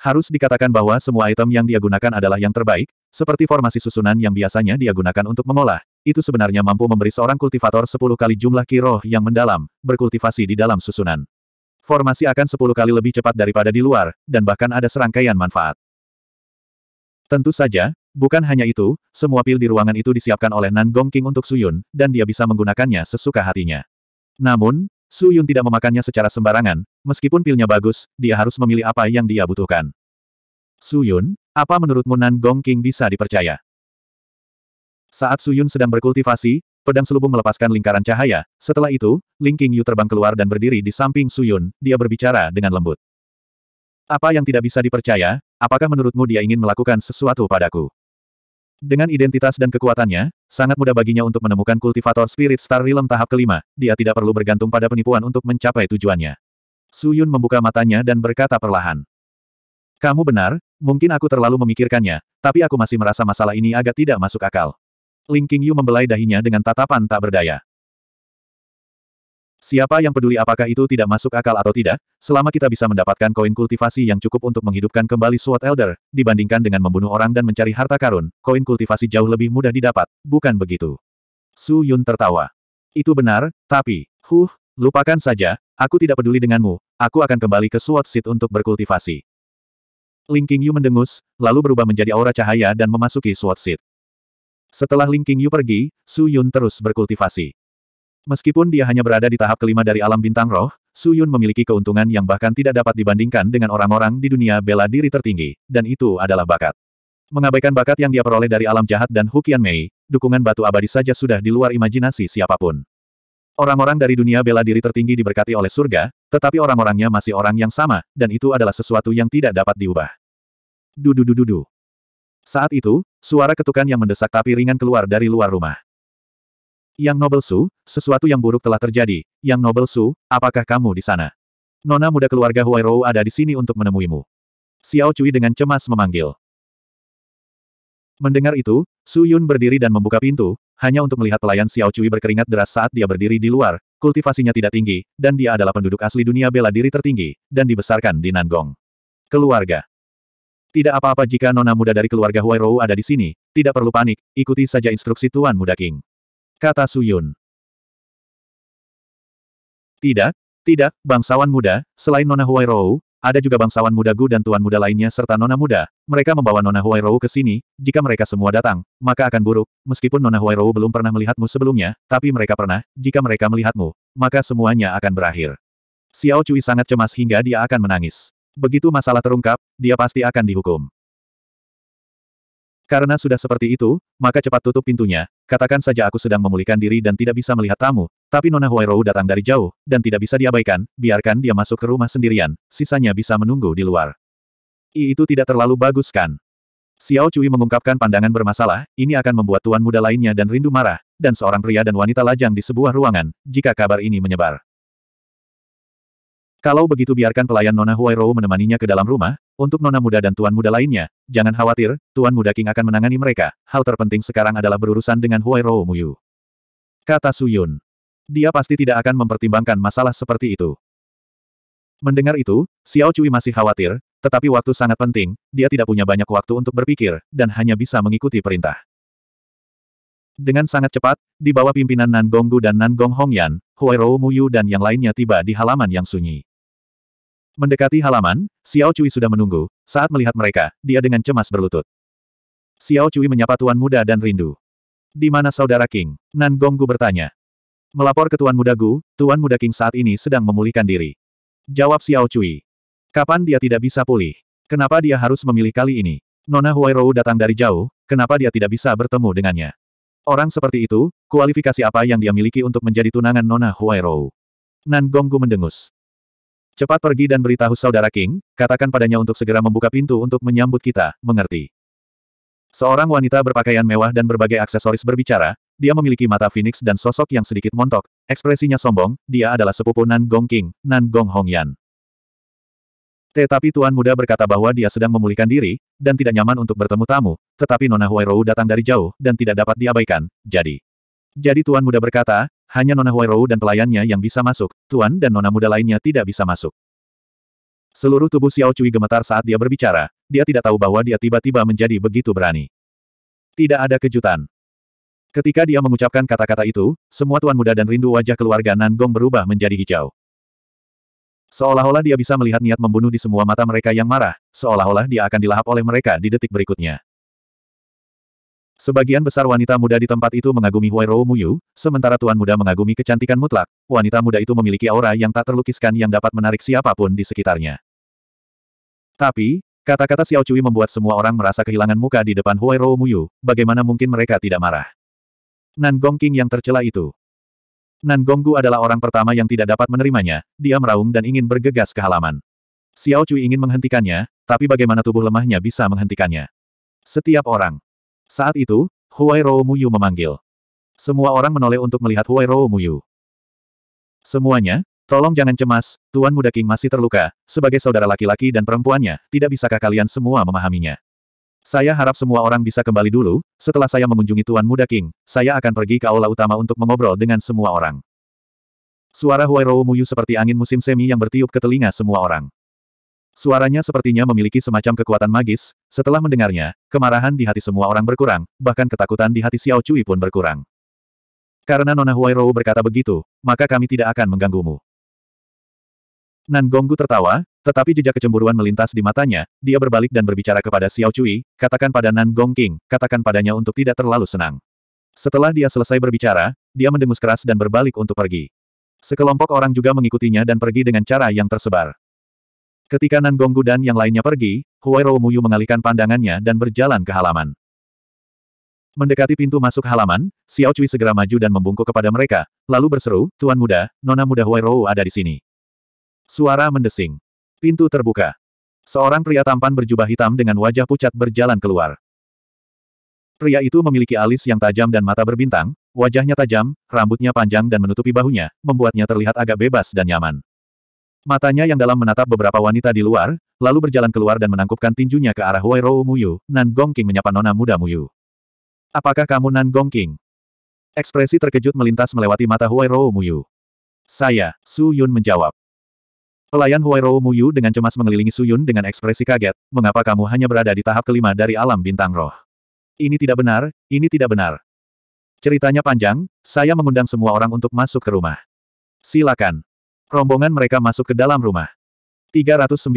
Harus dikatakan bahwa semua item yang dia gunakan adalah yang terbaik, seperti formasi susunan yang biasanya dia gunakan untuk mengolah. Itu sebenarnya mampu memberi seorang kultivator 10 kali jumlah kiroh yang mendalam, berkultivasi di dalam susunan. Formasi akan 10 kali lebih cepat daripada di luar, dan bahkan ada serangkaian manfaat. Tentu saja, Bukan hanya itu, semua pil di ruangan itu disiapkan oleh Nan Gong King untuk Suyun, dan dia bisa menggunakannya sesuka hatinya. Namun, Suyun tidak memakannya secara sembarangan, meskipun pilnya bagus, dia harus memilih apa yang dia butuhkan. Suyun, apa menurutmu Nan Gong King bisa dipercaya? Saat Suyun sedang berkultivasi, pedang selubung melepaskan lingkaran cahaya, setelah itu, Ling King Yu terbang keluar dan berdiri di samping Suyun, dia berbicara dengan lembut. Apa yang tidak bisa dipercaya, apakah menurutmu dia ingin melakukan sesuatu padaku? Dengan identitas dan kekuatannya, sangat mudah baginya untuk menemukan kultivator Spirit Star Realm tahap kelima, dia tidak perlu bergantung pada penipuan untuk mencapai tujuannya. Su Yun membuka matanya dan berkata perlahan. Kamu benar, mungkin aku terlalu memikirkannya, tapi aku masih merasa masalah ini agak tidak masuk akal. Ling Qingyu membelai dahinya dengan tatapan tak berdaya. Siapa yang peduli apakah itu tidak masuk akal atau tidak, selama kita bisa mendapatkan koin kultivasi yang cukup untuk menghidupkan kembali Sword Elder, dibandingkan dengan membunuh orang dan mencari harta karun, koin kultivasi jauh lebih mudah didapat, bukan begitu? Su Yun tertawa. Itu benar, tapi, huh, lupakan saja, aku tidak peduli denganmu, aku akan kembali ke Sword Seed untuk berkultivasi. Ling Qingyu mendengus, lalu berubah menjadi aura cahaya dan memasuki Sword Seed. Setelah Ling Qingyu pergi, Su Yun terus berkultivasi. Meskipun dia hanya berada di tahap kelima dari alam bintang roh, Su Yun memiliki keuntungan yang bahkan tidak dapat dibandingkan dengan orang-orang di dunia bela diri tertinggi, dan itu adalah bakat. Mengabaikan bakat yang dia peroleh dari alam jahat dan Hukian Mei, dukungan batu abadi saja sudah di luar imajinasi siapapun. Orang-orang dari dunia bela diri tertinggi diberkati oleh surga, tetapi orang-orangnya masih orang yang sama, dan itu adalah sesuatu yang tidak dapat diubah. Dudu dudu dudu. Saat itu, suara ketukan yang mendesak tapi ringan keluar dari luar rumah. Yang Noble Su, sesuatu yang buruk telah terjadi. Yang Noble Su, apakah kamu di sana? Nona muda keluarga Huairou ada di sini untuk menemuimu. Xiao Cui dengan cemas memanggil. Mendengar itu, Su Yun berdiri dan membuka pintu, hanya untuk melihat pelayan Xiao Cui berkeringat deras saat dia berdiri di luar, kultivasinya tidak tinggi, dan dia adalah penduduk asli dunia bela diri tertinggi, dan dibesarkan di Nanggong. Keluarga Tidak apa-apa jika nona muda dari keluarga Huairou ada di sini, tidak perlu panik, ikuti saja instruksi Tuan Muda King. Kata Suyun. Tidak, tidak, bangsawan muda, selain Nona Huairou, ada juga bangsawan muda Gu dan tuan muda lainnya serta Nona muda. Mereka membawa Nona Huairou ke sini, jika mereka semua datang, maka akan buruk, meskipun Nona Huairou belum pernah melihatmu sebelumnya, tapi mereka pernah, jika mereka melihatmu, maka semuanya akan berakhir. Xiao Cui sangat cemas hingga dia akan menangis. Begitu masalah terungkap, dia pasti akan dihukum. Karena sudah seperti itu, maka cepat tutup pintunya, Katakan saja aku sedang memulihkan diri dan tidak bisa melihat tamu, tapi Nona Huairou datang dari jauh, dan tidak bisa diabaikan, biarkan dia masuk ke rumah sendirian, sisanya bisa menunggu di luar. I itu tidak terlalu bagus kan? Xiao Cui mengungkapkan pandangan bermasalah, ini akan membuat tuan muda lainnya dan rindu marah, dan seorang pria dan wanita lajang di sebuah ruangan, jika kabar ini menyebar. Kalau begitu biarkan pelayan Nona Huairou menemaninya ke dalam rumah, untuk nona muda dan tuan muda lainnya, jangan khawatir, tuan muda King akan menangani mereka. Hal terpenting sekarang adalah berurusan dengan Huai Rou Muyu. Kata Su Yun, Dia pasti tidak akan mempertimbangkan masalah seperti itu. Mendengar itu, Xiao Cui masih khawatir, tetapi waktu sangat penting, dia tidak punya banyak waktu untuk berpikir, dan hanya bisa mengikuti perintah. Dengan sangat cepat, di bawah pimpinan Nan Gonggu dan Nan Gong Hongyan, Huai Rou Muyu dan yang lainnya tiba di halaman yang sunyi. Mendekati halaman, Xiao Cui sudah menunggu. Saat melihat mereka, dia dengan cemas berlutut. Xiao Cui menyapa tuan muda dan rindu. Di mana saudara King? Nan Gonggu bertanya. Melapor ke tuan muda Gu, tuan muda King saat ini sedang memulihkan diri. Jawab Xiao Cui. Kapan dia tidak bisa pulih? Kenapa dia harus memilih kali ini? Nona Huairou datang dari jauh, kenapa dia tidak bisa bertemu dengannya? Orang seperti itu, kualifikasi apa yang dia miliki untuk menjadi tunangan Nona Huairou? Nan Gonggu mendengus. Cepat pergi dan beritahu saudara King, katakan padanya untuk segera membuka pintu untuk menyambut kita, mengerti. Seorang wanita berpakaian mewah dan berbagai aksesoris berbicara, dia memiliki mata Phoenix dan sosok yang sedikit montok, ekspresinya sombong, dia adalah sepupu Nan Gong King, Nan Gong Hongyan. Tetapi Tuan Muda berkata bahwa dia sedang memulihkan diri, dan tidak nyaman untuk bertemu tamu, tetapi Nona Huairou datang dari jauh, dan tidak dapat diabaikan, jadi. Jadi Tuan Muda berkata, hanya Nona Huairou dan pelayannya yang bisa masuk, Tuan dan Nona muda lainnya tidak bisa masuk. Seluruh tubuh Xiao Cui gemetar saat dia berbicara, dia tidak tahu bahwa dia tiba-tiba menjadi begitu berani. Tidak ada kejutan. Ketika dia mengucapkan kata-kata itu, semua Tuan Muda dan rindu wajah keluarga Nanggong berubah menjadi hijau. Seolah-olah dia bisa melihat niat membunuh di semua mata mereka yang marah, seolah-olah dia akan dilahap oleh mereka di detik berikutnya. Sebagian besar wanita muda di tempat itu mengagumi Huai Rou Muyu, sementara tuan muda mengagumi kecantikan mutlak, wanita muda itu memiliki aura yang tak terlukiskan yang dapat menarik siapapun di sekitarnya. Tapi, kata-kata Xiao Cui membuat semua orang merasa kehilangan muka di depan Huai Rou Muyu, bagaimana mungkin mereka tidak marah. Nan Gong King yang tercela itu. Nan Gonggu adalah orang pertama yang tidak dapat menerimanya, dia meraung dan ingin bergegas ke halaman. Xiao Cui ingin menghentikannya, tapi bagaimana tubuh lemahnya bisa menghentikannya? Setiap orang, saat itu, Huai Rou Muyu memanggil. Semua orang menoleh untuk melihat Huai Rou Muyu. Semuanya, tolong jangan cemas, Tuan Muda King masih terluka, sebagai saudara laki-laki dan perempuannya, tidak bisakah kalian semua memahaminya. Saya harap semua orang bisa kembali dulu, setelah saya mengunjungi Tuan Muda King, saya akan pergi ke aula utama untuk mengobrol dengan semua orang. Suara Huai Rou Muyu seperti angin musim semi yang bertiup ke telinga semua orang. Suaranya sepertinya memiliki semacam kekuatan magis, setelah mendengarnya, kemarahan di hati semua orang berkurang, bahkan ketakutan di hati Xiao Cui pun berkurang. Karena Nona Huai Huairou berkata begitu, maka kami tidak akan mengganggumu. Nan Gonggu tertawa, tetapi jejak kecemburuan melintas di matanya, dia berbalik dan berbicara kepada Xiao Cui, katakan pada Nan Gong King, katakan padanya untuk tidak terlalu senang. Setelah dia selesai berbicara, dia mendengus keras dan berbalik untuk pergi. Sekelompok orang juga mengikutinya dan pergi dengan cara yang tersebar. Ketika Nan Gonggu dan yang lainnya pergi, Huai Muyu mengalihkan pandangannya dan berjalan ke halaman. Mendekati pintu masuk halaman, Xiao Cui segera maju dan membungkuk kepada mereka, lalu berseru, Tuan Muda, Nona Muda Huai Rou ada di sini. Suara mendesing. Pintu terbuka. Seorang pria tampan berjubah hitam dengan wajah pucat berjalan keluar. Pria itu memiliki alis yang tajam dan mata berbintang, wajahnya tajam, rambutnya panjang dan menutupi bahunya, membuatnya terlihat agak bebas dan nyaman. Matanya yang dalam menatap beberapa wanita di luar, lalu berjalan keluar dan menangkupkan tinjunya ke arah Rou Muyu, Nan Gongqing menyapa nona muda Muyu. Apakah kamu Nan Gongqing? Ekspresi terkejut melintas melewati mata Rou Muyu. Saya, Su Yun menjawab. Pelayan Rou Muyu dengan cemas mengelilingi Su Yun dengan ekspresi kaget, mengapa kamu hanya berada di tahap kelima dari alam bintang roh? Ini tidak benar, ini tidak benar. Ceritanya panjang, saya mengundang semua orang untuk masuk ke rumah. Silakan. Rombongan mereka masuk ke dalam rumah. 394.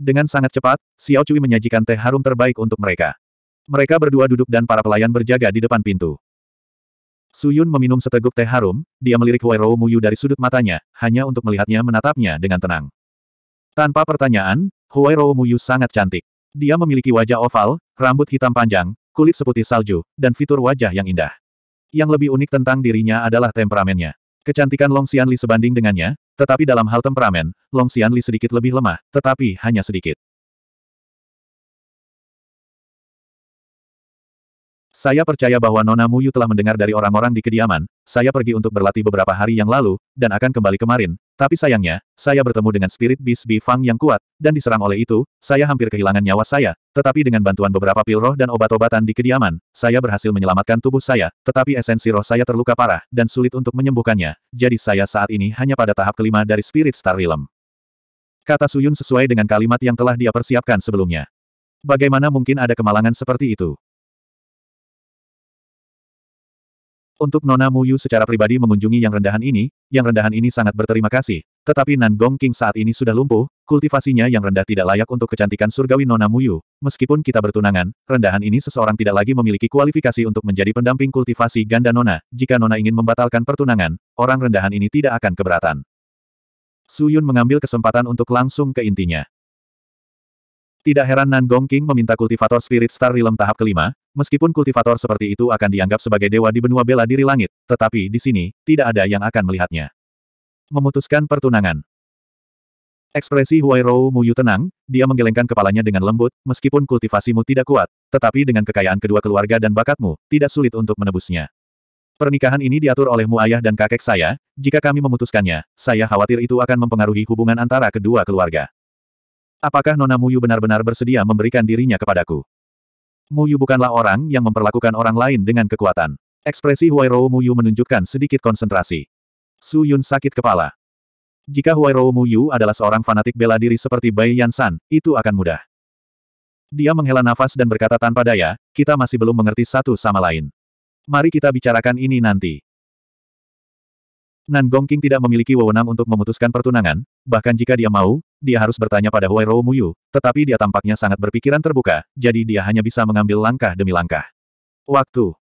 Dengan sangat cepat, Xiao Cui menyajikan teh harum terbaik untuk mereka. Mereka berdua duduk dan para pelayan berjaga di depan pintu. Suyun meminum seteguk teh harum, dia melirik Rou Muyu dari sudut matanya, hanya untuk melihatnya menatapnya dengan tenang. Tanpa pertanyaan, Huai Rou Muyu sangat cantik. Dia memiliki wajah oval, rambut hitam panjang, kulit seputih salju, dan fitur wajah yang indah. Yang lebih unik tentang dirinya adalah temperamennya. Kecantikan Long Xianli sebanding dengannya, tetapi dalam hal temperamen, Long Xianli sedikit lebih lemah, tetapi hanya sedikit. Saya percaya bahwa Nona Muyu telah mendengar dari orang-orang di kediaman, saya pergi untuk berlatih beberapa hari yang lalu, dan akan kembali kemarin, tapi sayangnya, saya bertemu dengan spirit beast Bi Fang yang kuat, dan diserang oleh itu, saya hampir kehilangan nyawa saya, tetapi dengan bantuan beberapa pil roh dan obat-obatan di kediaman, saya berhasil menyelamatkan tubuh saya, tetapi esensi roh saya terluka parah, dan sulit untuk menyembuhkannya, jadi saya saat ini hanya pada tahap kelima dari spirit star realm. Kata Suyun sesuai dengan kalimat yang telah dia persiapkan sebelumnya. Bagaimana mungkin ada kemalangan seperti itu? Untuk Nona Muyu secara pribadi mengunjungi yang rendahan ini, yang rendahan ini sangat berterima kasih. Tetapi Nan Gong King saat ini sudah lumpuh, kultivasinya yang rendah tidak layak untuk kecantikan surgawi Nona Muyu. Meskipun kita bertunangan, rendahan ini seseorang tidak lagi memiliki kualifikasi untuk menjadi pendamping kultivasi ganda Nona. Jika Nona ingin membatalkan pertunangan, orang rendahan ini tidak akan keberatan. Su Yun mengambil kesempatan untuk langsung ke intinya. Tidak heran Nan Gong King meminta kultivator Spirit Star Realm tahap kelima, Meskipun kultivator seperti itu akan dianggap sebagai dewa di benua bela diri langit, tetapi di sini, tidak ada yang akan melihatnya. Memutuskan pertunangan. Ekspresi Huai Huairou Muyu tenang, dia menggelengkan kepalanya dengan lembut, meskipun kultivasimu tidak kuat, tetapi dengan kekayaan kedua keluarga dan bakatmu, tidak sulit untuk menebusnya. Pernikahan ini diatur olehmu ayah dan kakek saya, jika kami memutuskannya, saya khawatir itu akan mempengaruhi hubungan antara kedua keluarga. Apakah Nona Muyu benar-benar bersedia memberikan dirinya kepadaku? Mu Yu bukanlah orang yang memperlakukan orang lain dengan kekuatan. Ekspresi Huai Mu Yu menunjukkan sedikit konsentrasi. Su Yun sakit kepala. Jika Huai Mu Yu adalah seorang fanatik bela diri seperti Bai Yan San, itu akan mudah. Dia menghela nafas dan berkata tanpa daya, kita masih belum mengerti satu sama lain. Mari kita bicarakan ini nanti. Nan Gongqing tidak memiliki wewenang untuk memutuskan pertunangan, bahkan jika dia mau, dia harus bertanya pada Huai Rou Muyu, tetapi dia tampaknya sangat berpikiran terbuka, jadi dia hanya bisa mengambil langkah demi langkah. Waktu.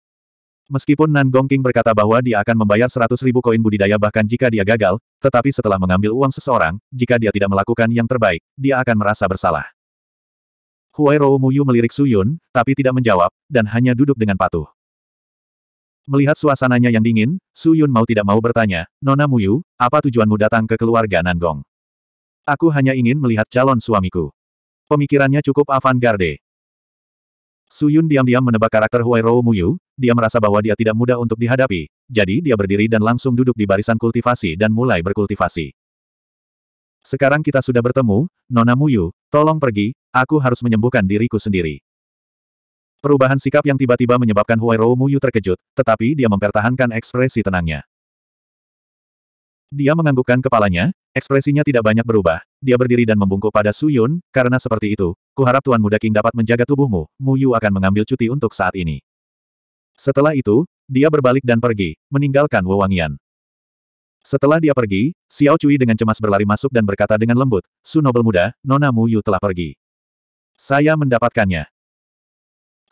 Meskipun Nan Gongqing berkata bahwa dia akan membayar seratus ribu koin budidaya bahkan jika dia gagal, tetapi setelah mengambil uang seseorang, jika dia tidak melakukan yang terbaik, dia akan merasa bersalah. Huai Rou Muyu melirik Su Yun, tapi tidak menjawab, dan hanya duduk dengan patuh. Melihat suasananya yang dingin, Su Yun mau tidak mau bertanya, Nona Muyu, apa tujuanmu datang ke keluarga Nan Gong? Aku hanya ingin melihat calon suamiku. Pemikirannya cukup avant-garde. Suyun diam-diam menebak karakter Huai Huairou Muyu, dia merasa bahwa dia tidak mudah untuk dihadapi, jadi dia berdiri dan langsung duduk di barisan kultivasi dan mulai berkultivasi. Sekarang kita sudah bertemu, Nona Muyu, tolong pergi, aku harus menyembuhkan diriku sendiri. Perubahan sikap yang tiba-tiba menyebabkan Huai Huairou Muyu terkejut, tetapi dia mempertahankan ekspresi tenangnya. Dia menganggukkan kepalanya, ekspresinya tidak banyak berubah. Dia berdiri dan membungkuk pada Su Yun, karena seperti itu, kuharap Tuan Muda King dapat menjaga tubuhmu, Mu Yu akan mengambil cuti untuk saat ini. Setelah itu, dia berbalik dan pergi, meninggalkan wewangian. Setelah dia pergi, Xiao Cui dengan cemas berlari masuk dan berkata dengan lembut, Su Noble Muda, Nona Mu Yu telah pergi. Saya mendapatkannya.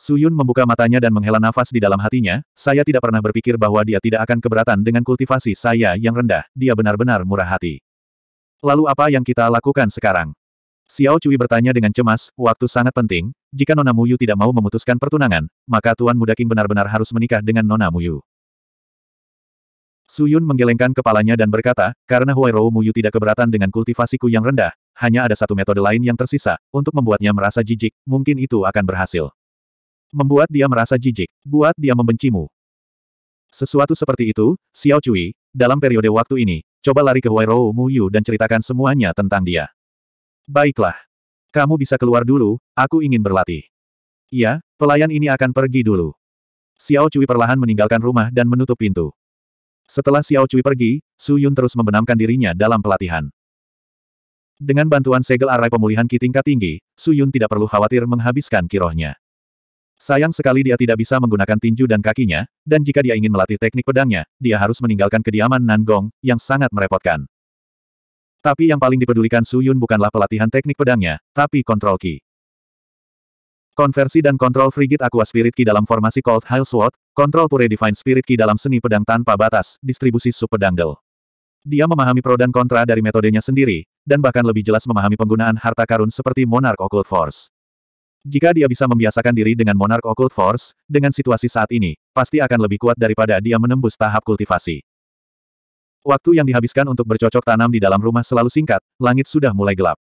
Suyun membuka matanya dan menghela nafas di dalam hatinya, saya tidak pernah berpikir bahwa dia tidak akan keberatan dengan kultivasi saya yang rendah, dia benar-benar murah hati. Lalu apa yang kita lakukan sekarang? Xiao Cui bertanya dengan cemas, waktu sangat penting, jika Nona Muyu tidak mau memutuskan pertunangan, maka Tuan Muda King benar-benar harus menikah dengan Nona Muyu. Suyun menggelengkan kepalanya dan berkata, karena Mu Muyu tidak keberatan dengan kultivasiku yang rendah, hanya ada satu metode lain yang tersisa, untuk membuatnya merasa jijik, mungkin itu akan berhasil. Membuat dia merasa jijik, buat dia membencimu. Sesuatu seperti itu, Xiao Cui, dalam periode waktu ini, coba lari ke Mu Yu dan ceritakan semuanya tentang dia. Baiklah. Kamu bisa keluar dulu, aku ingin berlatih. Iya, pelayan ini akan pergi dulu. Xiao Cui perlahan meninggalkan rumah dan menutup pintu. Setelah Xiao Cui pergi, Su Yun terus membenamkan dirinya dalam pelatihan. Dengan bantuan segel arai pemulihan ki tingkat tinggi, Su Yun tidak perlu khawatir menghabiskan kirohnya. Sayang sekali dia tidak bisa menggunakan tinju dan kakinya, dan jika dia ingin melatih teknik pedangnya, dia harus meninggalkan kediaman Nanggong, yang sangat merepotkan. Tapi yang paling dipedulikan Su Yun bukanlah pelatihan teknik pedangnya, tapi kontrol Ki. Konversi dan kontrol frigid aqua spirit ki dalam formasi Cold Hail Sword, kontrol pure divine spirit ki dalam seni pedang tanpa batas, distribusi sub pedang del. Dia memahami pro dan kontra dari metodenya sendiri, dan bahkan lebih jelas memahami penggunaan harta karun seperti Monarch Occult Force. Jika dia bisa membiasakan diri dengan Monarch Occult Force, dengan situasi saat ini, pasti akan lebih kuat daripada dia menembus tahap kultivasi. Waktu yang dihabiskan untuk bercocok tanam di dalam rumah selalu singkat, langit sudah mulai gelap.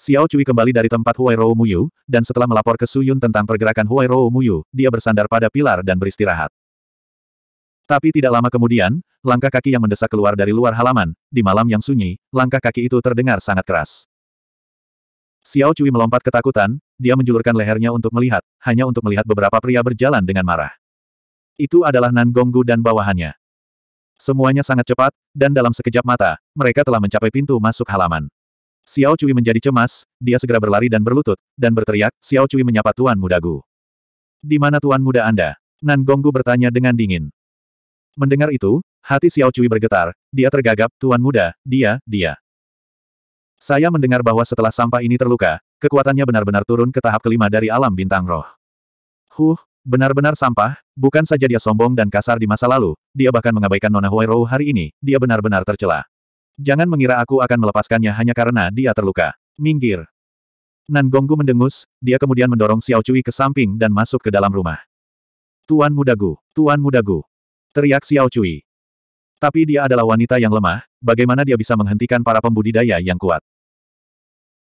Xiao Cui kembali dari tempat Huai Rou Muyu, dan setelah melapor ke Suyun tentang pergerakan Huai Rou Muyu, dia bersandar pada pilar dan beristirahat. Tapi tidak lama kemudian, langkah kaki yang mendesak keluar dari luar halaman, di malam yang sunyi, langkah kaki itu terdengar sangat keras. Xiao Cui melompat ketakutan, dia menjulurkan lehernya untuk melihat, hanya untuk melihat beberapa pria berjalan dengan marah. Itu adalah Nan Gonggu dan bawahannya. Semuanya sangat cepat, dan dalam sekejap mata, mereka telah mencapai pintu masuk halaman. Xiao Cui menjadi cemas, dia segera berlari dan berlutut, dan berteriak, Xiao Cui menyapa Tuan Muda Gu. Di mana Tuan Muda Anda? Nan Gonggu bertanya dengan dingin. Mendengar itu, hati Xiao Cui bergetar, dia tergagap, Tuan Muda, dia, dia. Saya mendengar bahwa setelah sampah ini terluka, kekuatannya benar-benar turun ke tahap kelima dari alam bintang roh. Huh, benar-benar sampah, bukan saja dia sombong dan kasar di masa lalu, dia bahkan mengabaikan Nona Huairou hari ini, dia benar-benar tercela. Jangan mengira aku akan melepaskannya hanya karena dia terluka. Minggir. Nan Gonggu mendengus, dia kemudian mendorong Xiao Cui ke samping dan masuk ke dalam rumah. Tuan Mudagu, Tuan Mudagu. Teriak Xiao Cui. Tapi dia adalah wanita yang lemah, bagaimana dia bisa menghentikan para pembudidaya yang kuat?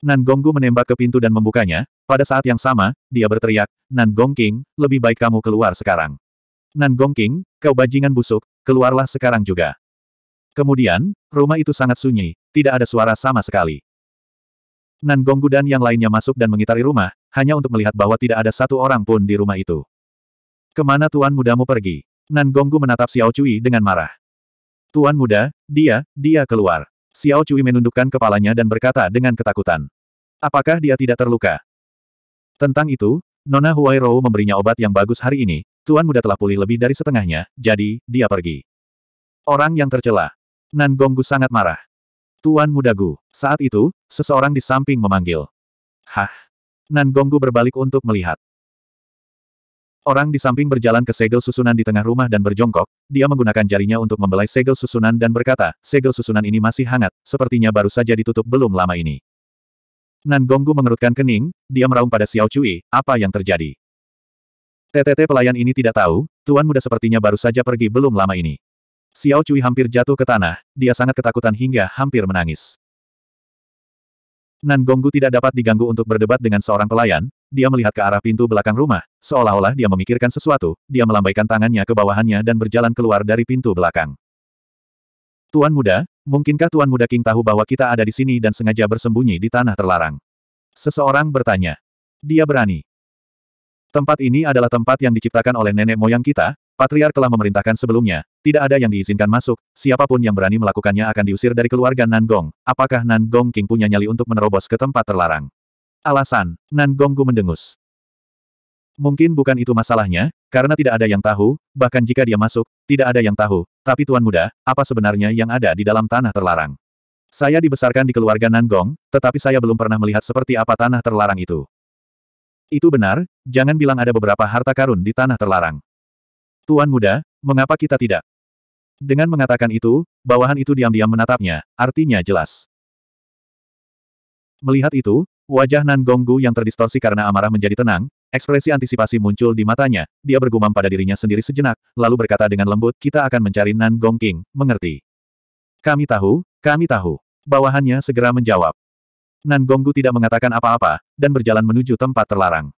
Nan Gonggu menembak ke pintu dan membukanya, pada saat yang sama, dia berteriak, Nan Gongking, lebih baik kamu keluar sekarang. Nan Gongking, kau bajingan busuk, keluarlah sekarang juga. Kemudian, rumah itu sangat sunyi, tidak ada suara sama sekali. Nan Gonggu dan yang lainnya masuk dan mengitari rumah, hanya untuk melihat bahwa tidak ada satu orang pun di rumah itu. Kemana tuan mudamu pergi? Nan Gonggu menatap Xiao Cui dengan marah. Tuan muda, dia, dia keluar. Xiao Cui menundukkan kepalanya dan berkata dengan ketakutan. Apakah dia tidak terluka? Tentang itu, Nona Huai memberinya obat yang bagus hari ini. Tuan muda telah pulih lebih dari setengahnya, jadi, dia pergi. Orang yang tercela. Nan Gonggu sangat marah. Tuan muda Gu. Saat itu, seseorang di samping memanggil. Hah? Nan Gonggu berbalik untuk melihat. Orang di samping berjalan ke segel susunan di tengah rumah dan berjongkok, dia menggunakan jarinya untuk membelai segel susunan dan berkata, segel susunan ini masih hangat, sepertinya baru saja ditutup belum lama ini. Nan Gonggu mengerutkan kening, dia meraung pada Xiao Cui, apa yang terjadi? TTT pelayan ini tidak tahu, tuan muda sepertinya baru saja pergi belum lama ini. Xiao Cui hampir jatuh ke tanah, dia sangat ketakutan hingga hampir menangis. Nan Gonggu tidak dapat diganggu untuk berdebat dengan seorang pelayan, dia melihat ke arah pintu belakang rumah, seolah-olah dia memikirkan sesuatu, dia melambaikan tangannya ke bawahannya dan berjalan keluar dari pintu belakang. Tuan muda, mungkinkah Tuan muda King tahu bahwa kita ada di sini dan sengaja bersembunyi di tanah terlarang? Seseorang bertanya. Dia berani. Tempat ini adalah tempat yang diciptakan oleh nenek moyang kita, Patriark telah memerintahkan sebelumnya, tidak ada yang diizinkan masuk, siapapun yang berani melakukannya akan diusir dari keluarga Nan Gong. Apakah Nan Gong King punya nyali untuk menerobos ke tempat terlarang? Alasan, Gong Gu mendengus. Mungkin bukan itu masalahnya, karena tidak ada yang tahu, bahkan jika dia masuk, tidak ada yang tahu, tapi Tuan Muda, apa sebenarnya yang ada di dalam tanah terlarang? Saya dibesarkan di keluarga Nanggong, tetapi saya belum pernah melihat seperti apa tanah terlarang itu. Itu benar, jangan bilang ada beberapa harta karun di tanah terlarang. Tuan Muda, mengapa kita tidak? Dengan mengatakan itu, bawahan itu diam-diam menatapnya, artinya jelas. Melihat itu, Wajah Nan Gonggu yang terdistorsi karena amarah menjadi tenang, ekspresi antisipasi muncul di matanya, dia bergumam pada dirinya sendiri sejenak, lalu berkata dengan lembut, kita akan mencari Nan Gongking, mengerti. Kami tahu, kami tahu. Bawahannya segera menjawab. Nan Gonggu tidak mengatakan apa-apa, dan berjalan menuju tempat terlarang.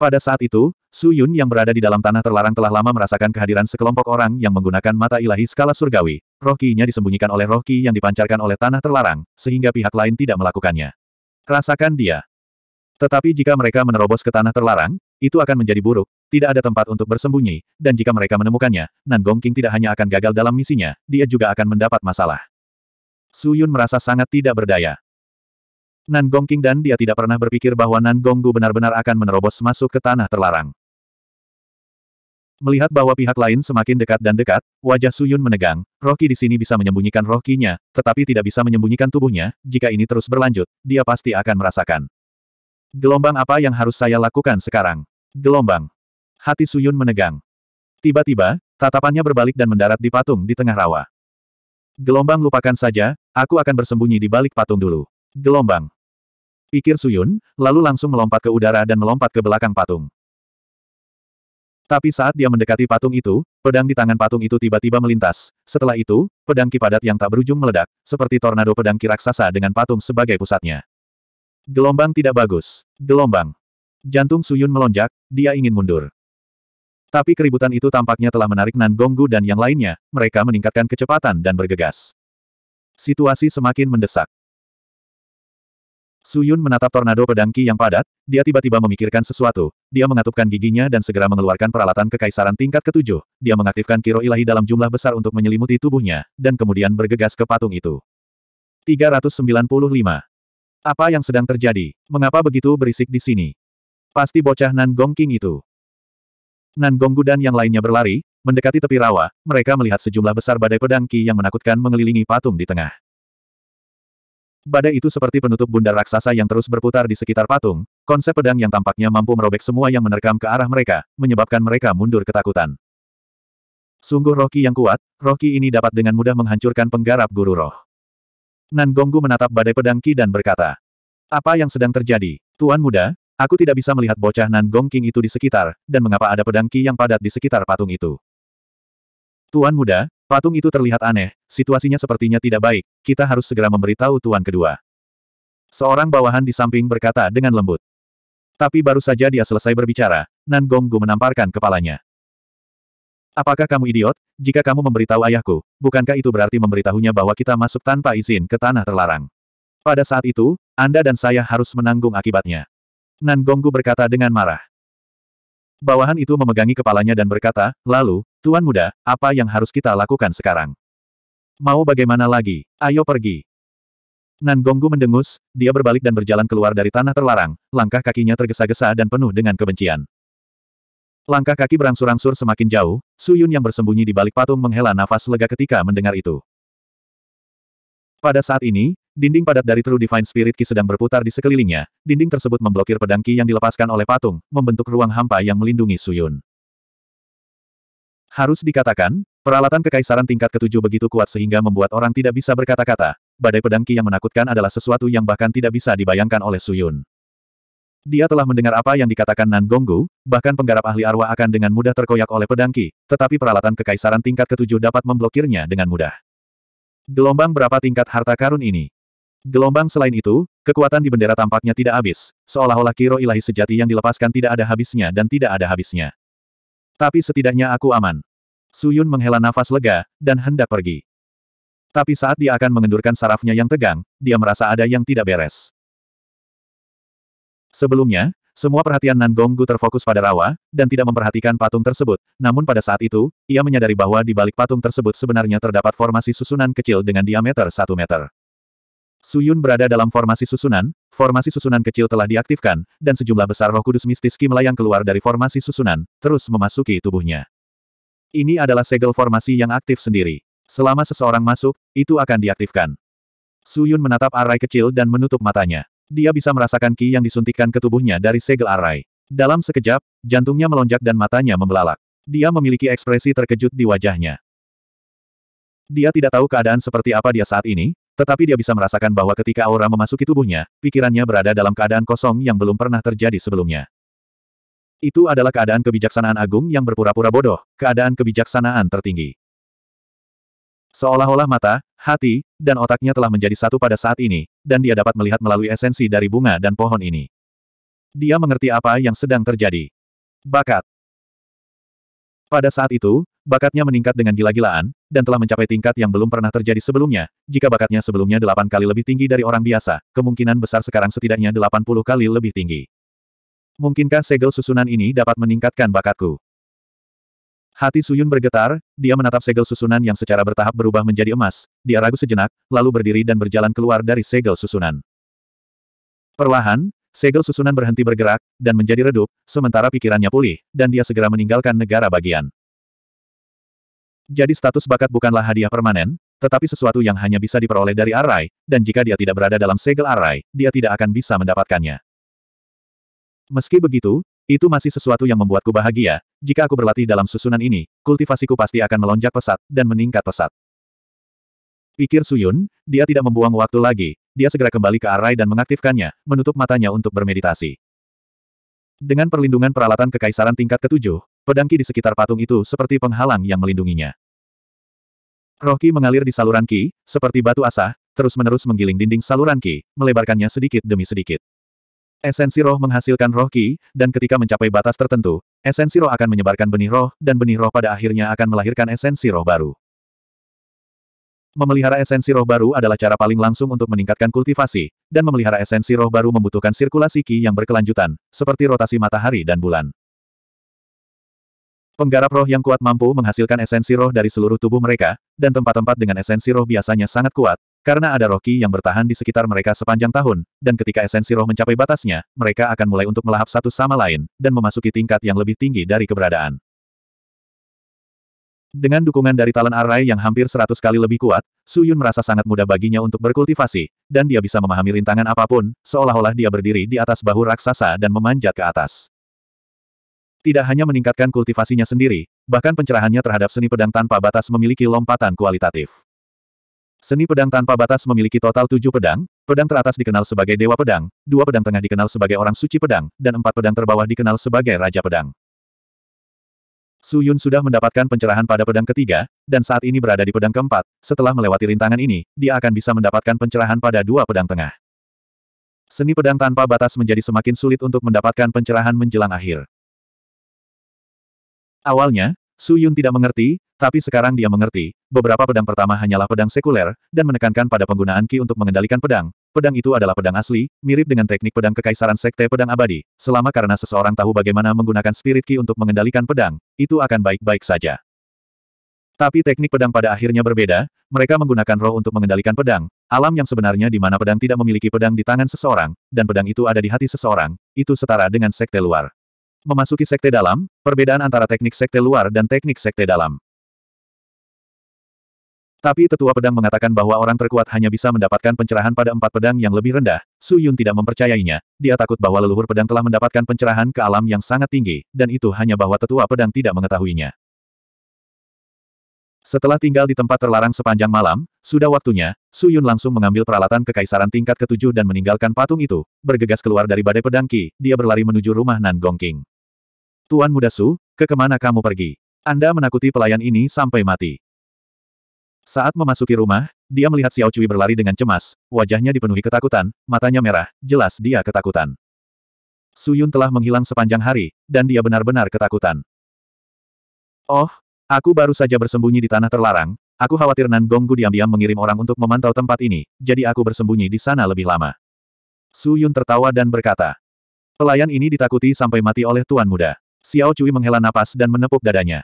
Pada saat itu, Su Yun yang berada di dalam tanah terlarang telah lama merasakan kehadiran sekelompok orang yang menggunakan mata ilahi skala surgawi. Roh ki-nya disembunyikan oleh roh ki yang dipancarkan oleh tanah terlarang, sehingga pihak lain tidak melakukannya. Rasakan dia. Tetapi jika mereka menerobos ke tanah terlarang, itu akan menjadi buruk, tidak ada tempat untuk bersembunyi, dan jika mereka menemukannya, Nan Gong King tidak hanya akan gagal dalam misinya, dia juga akan mendapat masalah. Su Yun merasa sangat tidak berdaya. Nan Gong King dan dia tidak pernah berpikir bahwa Nan Gong Gu benar-benar akan menerobos masuk ke tanah terlarang. Melihat bahwa pihak lain semakin dekat dan dekat, wajah Su Yun menegang, Rocky di sini bisa menyembunyikan roh nya tetapi tidak bisa menyembunyikan tubuhnya, jika ini terus berlanjut, dia pasti akan merasakan. Gelombang apa yang harus saya lakukan sekarang? Gelombang. Hati Su Yun menegang. Tiba-tiba, tatapannya berbalik dan mendarat di patung di tengah rawa. Gelombang lupakan saja, aku akan bersembunyi di balik patung dulu. Gelombang. Pikir Suyun, lalu langsung melompat ke udara dan melompat ke belakang patung. Tapi saat dia mendekati patung itu, pedang di tangan patung itu tiba-tiba melintas. Setelah itu, pedang kipadat yang tak berujung meledak, seperti tornado pedang kiraksasa dengan patung sebagai pusatnya. Gelombang tidak bagus. Gelombang. Jantung Suyun melonjak, dia ingin mundur. Tapi keributan itu tampaknya telah menarik Nan Gonggu dan yang lainnya, mereka meningkatkan kecepatan dan bergegas. Situasi semakin mendesak. Suyun menatap tornado pedangki yang padat, dia tiba-tiba memikirkan sesuatu, dia mengatupkan giginya dan segera mengeluarkan peralatan kekaisaran tingkat ketujuh, dia mengaktifkan kiro ilahi dalam jumlah besar untuk menyelimuti tubuhnya, dan kemudian bergegas ke patung itu. 395. Apa yang sedang terjadi? Mengapa begitu berisik di sini? Pasti bocah Nan Gong King itu. Nan Gong dan yang lainnya berlari, mendekati tepi rawa, mereka melihat sejumlah besar badai pedangki yang menakutkan mengelilingi patung di tengah. Badai itu seperti penutup bundar raksasa yang terus berputar di sekitar patung, konsep pedang yang tampaknya mampu merobek semua yang menerkam ke arah mereka, menyebabkan mereka mundur ketakutan. Sungguh rohki yang kuat, rohki ini dapat dengan mudah menghancurkan penggarap guru roh. Nan Gonggu menatap badai pedang Ki dan berkata, Apa yang sedang terjadi, Tuan Muda? Aku tidak bisa melihat bocah Nan Gong King itu di sekitar, dan mengapa ada pedang Ki yang padat di sekitar patung itu. Tuan Muda, Patung itu terlihat aneh, situasinya sepertinya tidak baik, kita harus segera memberitahu tuan kedua. Seorang bawahan di samping berkata dengan lembut. Tapi baru saja dia selesai berbicara, Nan Gonggu menamparkan kepalanya. Apakah kamu idiot? Jika kamu memberitahu ayahku, bukankah itu berarti memberitahunya bahwa kita masuk tanpa izin ke tanah terlarang? Pada saat itu, Anda dan saya harus menanggung akibatnya. Nan Gonggu berkata dengan marah. Bawahan itu memegangi kepalanya dan berkata, lalu, Tuan muda, apa yang harus kita lakukan sekarang? Mau bagaimana lagi? Ayo pergi. Nan Gonggu mendengus, dia berbalik dan berjalan keluar dari tanah terlarang, langkah kakinya tergesa-gesa dan penuh dengan kebencian. Langkah kaki berangsur-angsur semakin jauh, Su Yun yang bersembunyi di balik patung menghela nafas lega ketika mendengar itu. Pada saat ini, dinding padat dari True Divine Spirit Ki sedang berputar di sekelilingnya, dinding tersebut memblokir pedang Ki yang dilepaskan oleh patung, membentuk ruang hampa yang melindungi Su Yun. Harus dikatakan, peralatan kekaisaran tingkat ketujuh begitu kuat sehingga membuat orang tidak bisa berkata-kata. Badai pedang Qi yang menakutkan adalah sesuatu yang bahkan tidak bisa dibayangkan oleh Suyun. Dia telah mendengar apa yang dikatakan Nan Gonggu, bahkan penggarap ahli arwah akan dengan mudah terkoyak oleh pedang Qi, tetapi peralatan kekaisaran tingkat ketujuh dapat memblokirnya dengan mudah. Gelombang berapa tingkat harta karun ini? Gelombang selain itu, kekuatan di bendera tampaknya tidak habis, seolah-olah kiro ilahi sejati yang dilepaskan tidak ada habisnya dan tidak ada habisnya. Tapi setidaknya aku aman. Suyun menghela nafas lega, dan hendak pergi. Tapi saat dia akan mengendurkan sarafnya yang tegang, dia merasa ada yang tidak beres. Sebelumnya, semua perhatian Nan Gonggu terfokus pada rawa, dan tidak memperhatikan patung tersebut, namun pada saat itu, ia menyadari bahwa di balik patung tersebut sebenarnya terdapat formasi susunan kecil dengan diameter 1 meter. Suyun berada dalam formasi susunan, formasi susunan kecil telah diaktifkan, dan sejumlah besar roh kudus mistis Ki melayang keluar dari formasi susunan, terus memasuki tubuhnya. Ini adalah segel formasi yang aktif sendiri. Selama seseorang masuk, itu akan diaktifkan. Suyun menatap arai kecil dan menutup matanya. Dia bisa merasakan Ki yang disuntikkan ke tubuhnya dari segel arai. Dalam sekejap, jantungnya melonjak dan matanya membelalak. Dia memiliki ekspresi terkejut di wajahnya. Dia tidak tahu keadaan seperti apa dia saat ini, tetapi dia bisa merasakan bahwa ketika aura memasuki tubuhnya, pikirannya berada dalam keadaan kosong yang belum pernah terjadi sebelumnya. Itu adalah keadaan kebijaksanaan agung yang berpura-pura bodoh, keadaan kebijaksanaan tertinggi. Seolah-olah mata, hati, dan otaknya telah menjadi satu pada saat ini, dan dia dapat melihat melalui esensi dari bunga dan pohon ini. Dia mengerti apa yang sedang terjadi. Bakat. Pada saat itu, Bakatnya meningkat dengan gila-gilaan, dan telah mencapai tingkat yang belum pernah terjadi sebelumnya. Jika bakatnya sebelumnya delapan kali lebih tinggi dari orang biasa, kemungkinan besar sekarang setidaknya delapan puluh kali lebih tinggi. Mungkinkah segel susunan ini dapat meningkatkan bakatku? Hati Suyun bergetar, dia menatap segel susunan yang secara bertahap berubah menjadi emas, dia ragu sejenak, lalu berdiri dan berjalan keluar dari segel susunan. Perlahan, segel susunan berhenti bergerak, dan menjadi redup, sementara pikirannya pulih, dan dia segera meninggalkan negara bagian. Jadi status bakat bukanlah hadiah permanen, tetapi sesuatu yang hanya bisa diperoleh dari arai, dan jika dia tidak berada dalam segel arai, dia tidak akan bisa mendapatkannya. Meski begitu, itu masih sesuatu yang membuatku bahagia, jika aku berlatih dalam susunan ini, kultivasiku pasti akan melonjak pesat, dan meningkat pesat. Pikir Suyun, dia tidak membuang waktu lagi, dia segera kembali ke arai dan mengaktifkannya, menutup matanya untuk bermeditasi. Dengan perlindungan peralatan kekaisaran tingkat ketujuh, pedang di sekitar patung itu seperti penghalang yang melindunginya. Roh Ki mengalir di saluran Ki, seperti batu asah, terus-menerus menggiling dinding saluran Ki, melebarkannya sedikit demi sedikit. Esensi roh menghasilkan roh Ki, dan ketika mencapai batas tertentu, esensi roh akan menyebarkan benih roh, dan benih roh pada akhirnya akan melahirkan esensi roh baru. Memelihara esensi roh baru adalah cara paling langsung untuk meningkatkan kultivasi, dan memelihara esensi roh baru membutuhkan sirkulasi ki yang berkelanjutan, seperti rotasi matahari dan bulan. Penggarap roh yang kuat mampu menghasilkan esensi roh dari seluruh tubuh mereka, dan tempat-tempat dengan esensi roh biasanya sangat kuat, karena ada roh ki yang bertahan di sekitar mereka sepanjang tahun, dan ketika esensi roh mencapai batasnya, mereka akan mulai untuk melahap satu sama lain, dan memasuki tingkat yang lebih tinggi dari keberadaan. Dengan dukungan dari talent array yang hampir 100 kali lebih kuat, Su Yun merasa sangat mudah baginya untuk berkultivasi, dan dia bisa memahami rintangan apapun, seolah-olah dia berdiri di atas bahu raksasa dan memanjat ke atas. Tidak hanya meningkatkan kultivasinya sendiri, bahkan pencerahannya terhadap seni pedang tanpa batas memiliki lompatan kualitatif. Seni pedang tanpa batas memiliki total tujuh pedang, pedang teratas dikenal sebagai Dewa Pedang, dua pedang tengah dikenal sebagai Orang Suci Pedang, dan empat pedang terbawah dikenal sebagai Raja Pedang. Su Yun sudah mendapatkan pencerahan pada pedang ketiga, dan saat ini berada di pedang keempat, setelah melewati rintangan ini, dia akan bisa mendapatkan pencerahan pada dua pedang tengah. Seni pedang tanpa batas menjadi semakin sulit untuk mendapatkan pencerahan menjelang akhir. Awalnya, Su Yun tidak mengerti, tapi sekarang dia mengerti, beberapa pedang pertama hanyalah pedang sekuler, dan menekankan pada penggunaan Ki untuk mengendalikan pedang. Pedang itu adalah pedang asli, mirip dengan teknik pedang kekaisaran Sekte Pedang Abadi. Selama karena seseorang tahu bagaimana menggunakan spirit Ki untuk mengendalikan pedang, itu akan baik-baik saja. Tapi teknik pedang pada akhirnya berbeda, mereka menggunakan roh untuk mengendalikan pedang, alam yang sebenarnya di mana pedang tidak memiliki pedang di tangan seseorang, dan pedang itu ada di hati seseorang, itu setara dengan sekte luar. Memasuki sekte dalam, perbedaan antara teknik sekte luar dan teknik sekte dalam. Tapi tetua pedang mengatakan bahwa orang terkuat hanya bisa mendapatkan pencerahan pada empat pedang yang lebih rendah. Su Yun tidak mempercayainya. Dia takut bahwa leluhur pedang telah mendapatkan pencerahan ke alam yang sangat tinggi, dan itu hanya bahwa tetua pedang tidak mengetahuinya. Setelah tinggal di tempat terlarang sepanjang malam, sudah waktunya, Su Yun langsung mengambil peralatan kekaisaran tingkat ketujuh dan meninggalkan patung itu. Bergegas keluar dari badai pedang Qi, dia berlari menuju rumah Nan Gong King. Tuan Muda Su, ke kemana kamu pergi? Anda menakuti pelayan ini sampai mati. Saat memasuki rumah, dia melihat Xiao Cui berlari dengan cemas, wajahnya dipenuhi ketakutan, matanya merah, jelas dia ketakutan. Su Yun telah menghilang sepanjang hari, dan dia benar-benar ketakutan. Oh, aku baru saja bersembunyi di tanah terlarang, aku khawatir Nan Gonggu diam-diam mengirim orang untuk memantau tempat ini, jadi aku bersembunyi di sana lebih lama. Su Yun tertawa dan berkata, Pelayan ini ditakuti sampai mati oleh Tuan Muda. Xiao Cui menghela napas dan menepuk dadanya.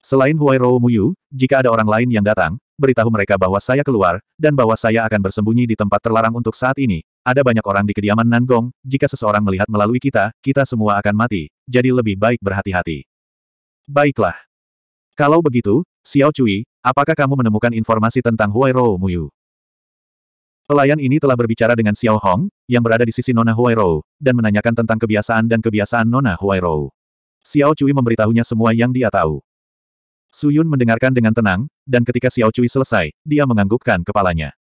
Selain Huai Rou Muyu, jika ada orang lain yang datang, beritahu mereka bahwa saya keluar, dan bahwa saya akan bersembunyi di tempat terlarang untuk saat ini. Ada banyak orang di kediaman Nanggong, jika seseorang melihat melalui kita, kita semua akan mati, jadi lebih baik berhati-hati. Baiklah. Kalau begitu, Xiao Cui, apakah kamu menemukan informasi tentang Huai Rou Muyu? Pelayan ini telah berbicara dengan Xiao Hong, yang berada di sisi Nona Huairou, dan menanyakan tentang kebiasaan dan kebiasaan Nona Huairou. Xiao Cui memberitahunya semua yang dia tahu. Su Yun mendengarkan dengan tenang, dan ketika Xiao Cui selesai, dia menganggukkan kepalanya.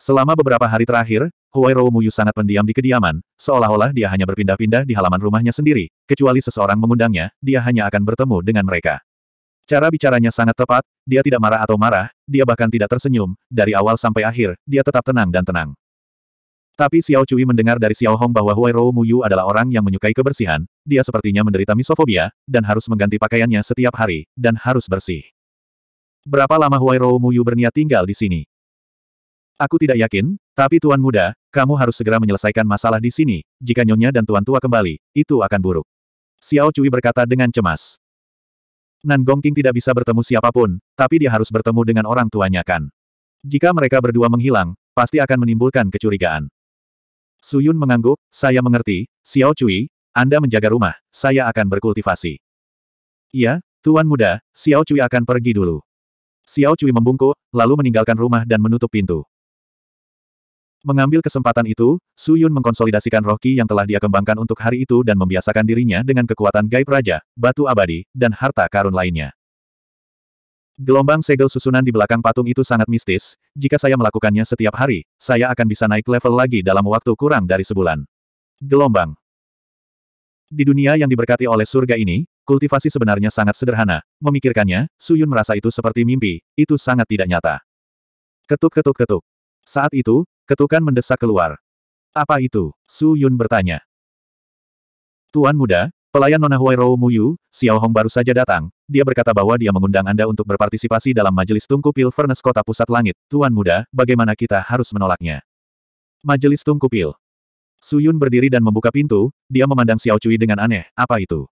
Selama beberapa hari terakhir, Huairou Muyu sangat pendiam di kediaman, seolah-olah dia hanya berpindah-pindah di halaman rumahnya sendiri, kecuali seseorang mengundangnya, dia hanya akan bertemu dengan mereka. Cara bicaranya sangat tepat, dia tidak marah atau marah, dia bahkan tidak tersenyum, dari awal sampai akhir, dia tetap tenang dan tenang. Tapi Xiao Cui mendengar dari Xiao Hong bahwa Huai Mu Yu adalah orang yang menyukai kebersihan, dia sepertinya menderita misofobia, dan harus mengganti pakaiannya setiap hari, dan harus bersih. Berapa lama Huai Mu Yu berniat tinggal di sini? Aku tidak yakin, tapi Tuan Muda, kamu harus segera menyelesaikan masalah di sini, jika Nyonya dan Tuan Tua kembali, itu akan buruk. Xiao Cui berkata dengan cemas. Nan Gongqing tidak bisa bertemu siapapun, tapi dia harus bertemu dengan orang tuanya kan. Jika mereka berdua menghilang, pasti akan menimbulkan kecurigaan. Suyun mengangguk, saya mengerti, Xiao Cui, Anda menjaga rumah, saya akan berkultivasi. Iya, Tuan Muda, Xiao Cui akan pergi dulu. Xiao Cui membungkuk, lalu meninggalkan rumah dan menutup pintu. Mengambil kesempatan itu, Su Yun mengkonsolidasikan roh ki yang telah dia kembangkan untuk hari itu dan membiasakan dirinya dengan kekuatan gaib raja, batu abadi, dan harta karun lainnya. Gelombang segel susunan di belakang patung itu sangat mistis, jika saya melakukannya setiap hari, saya akan bisa naik level lagi dalam waktu kurang dari sebulan. Gelombang Di dunia yang diberkati oleh surga ini, kultivasi sebenarnya sangat sederhana. Memikirkannya, Su Yun merasa itu seperti mimpi, itu sangat tidak nyata. Ketuk-ketuk-ketuk. Saat itu, Ketukan mendesak keluar. Apa itu? Su Yun bertanya. Tuan muda, pelayan Nona Huairou Muyu, Xiao Hong baru saja datang. Dia berkata bahwa dia mengundang Anda untuk berpartisipasi dalam majelis tungku pil Furnace Kota Pusat Langit. Tuan muda, bagaimana kita harus menolaknya? Majelis tungku pil. Su Yun berdiri dan membuka pintu, dia memandang Xiao Cui dengan aneh, apa itu?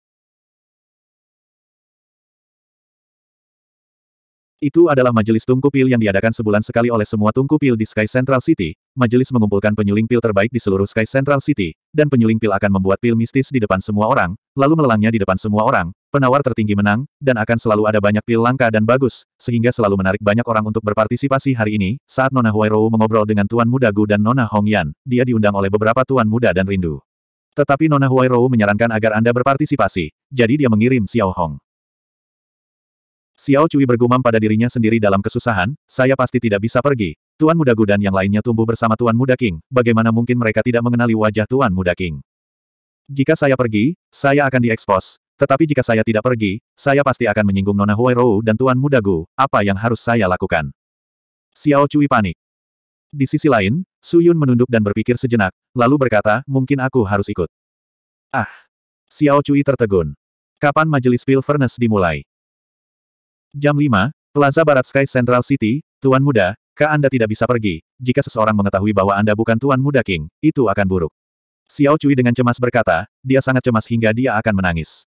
Itu adalah majelis tungku pil yang diadakan sebulan sekali oleh semua tungku pil di Sky Central City. Majelis mengumpulkan penyuling pil terbaik di seluruh Sky Central City, dan penyuling pil akan membuat pil mistis di depan semua orang, lalu melelangnya di depan semua orang, penawar tertinggi menang, dan akan selalu ada banyak pil langka dan bagus, sehingga selalu menarik banyak orang untuk berpartisipasi hari ini, saat Nona Huairou mengobrol dengan Tuan Muda Gu dan Nona Hong Yan, dia diundang oleh beberapa Tuan Muda dan Rindu. Tetapi Nona Huairou menyarankan agar Anda berpartisipasi, jadi dia mengirim Xiao Hong. Xiao Cui bergumam pada dirinya sendiri dalam kesusahan, saya pasti tidak bisa pergi. Tuan Muda Gu dan yang lainnya tumbuh bersama Tuan Muda King, bagaimana mungkin mereka tidak mengenali wajah Tuan Muda King? Jika saya pergi, saya akan diekspos. Tetapi jika saya tidak pergi, saya pasti akan menyinggung Nona Rou dan Tuan Muda Gu, apa yang harus saya lakukan? Xiao Cui panik. Di sisi lain, Su Yun menunduk dan berpikir sejenak, lalu berkata, mungkin aku harus ikut. Ah! Xiao Cui tertegun. Kapan majelis Pil Furnace dimulai? Jam 5, Plaza Barat Sky Central City, Tuan Muda, Ka Anda tidak bisa pergi. Jika seseorang mengetahui bahwa Anda bukan Tuan Muda King, itu akan buruk. Xiao Cui dengan cemas berkata, dia sangat cemas hingga dia akan menangis.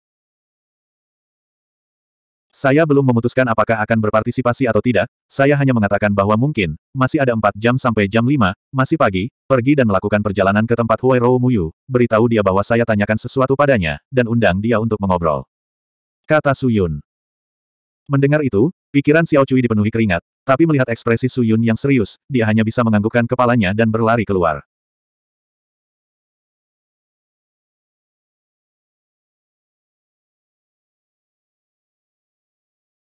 Saya belum memutuskan apakah akan berpartisipasi atau tidak, saya hanya mengatakan bahwa mungkin, masih ada 4 jam sampai jam 5, masih pagi, pergi dan melakukan perjalanan ke tempat Huai Rou Muyu, beritahu dia bahwa saya tanyakan sesuatu padanya, dan undang dia untuk mengobrol. Kata Suyun. Mendengar itu, pikiran Xiao Cui dipenuhi keringat, tapi melihat ekspresi Su Yun yang serius, dia hanya bisa menganggukkan kepalanya dan berlari keluar.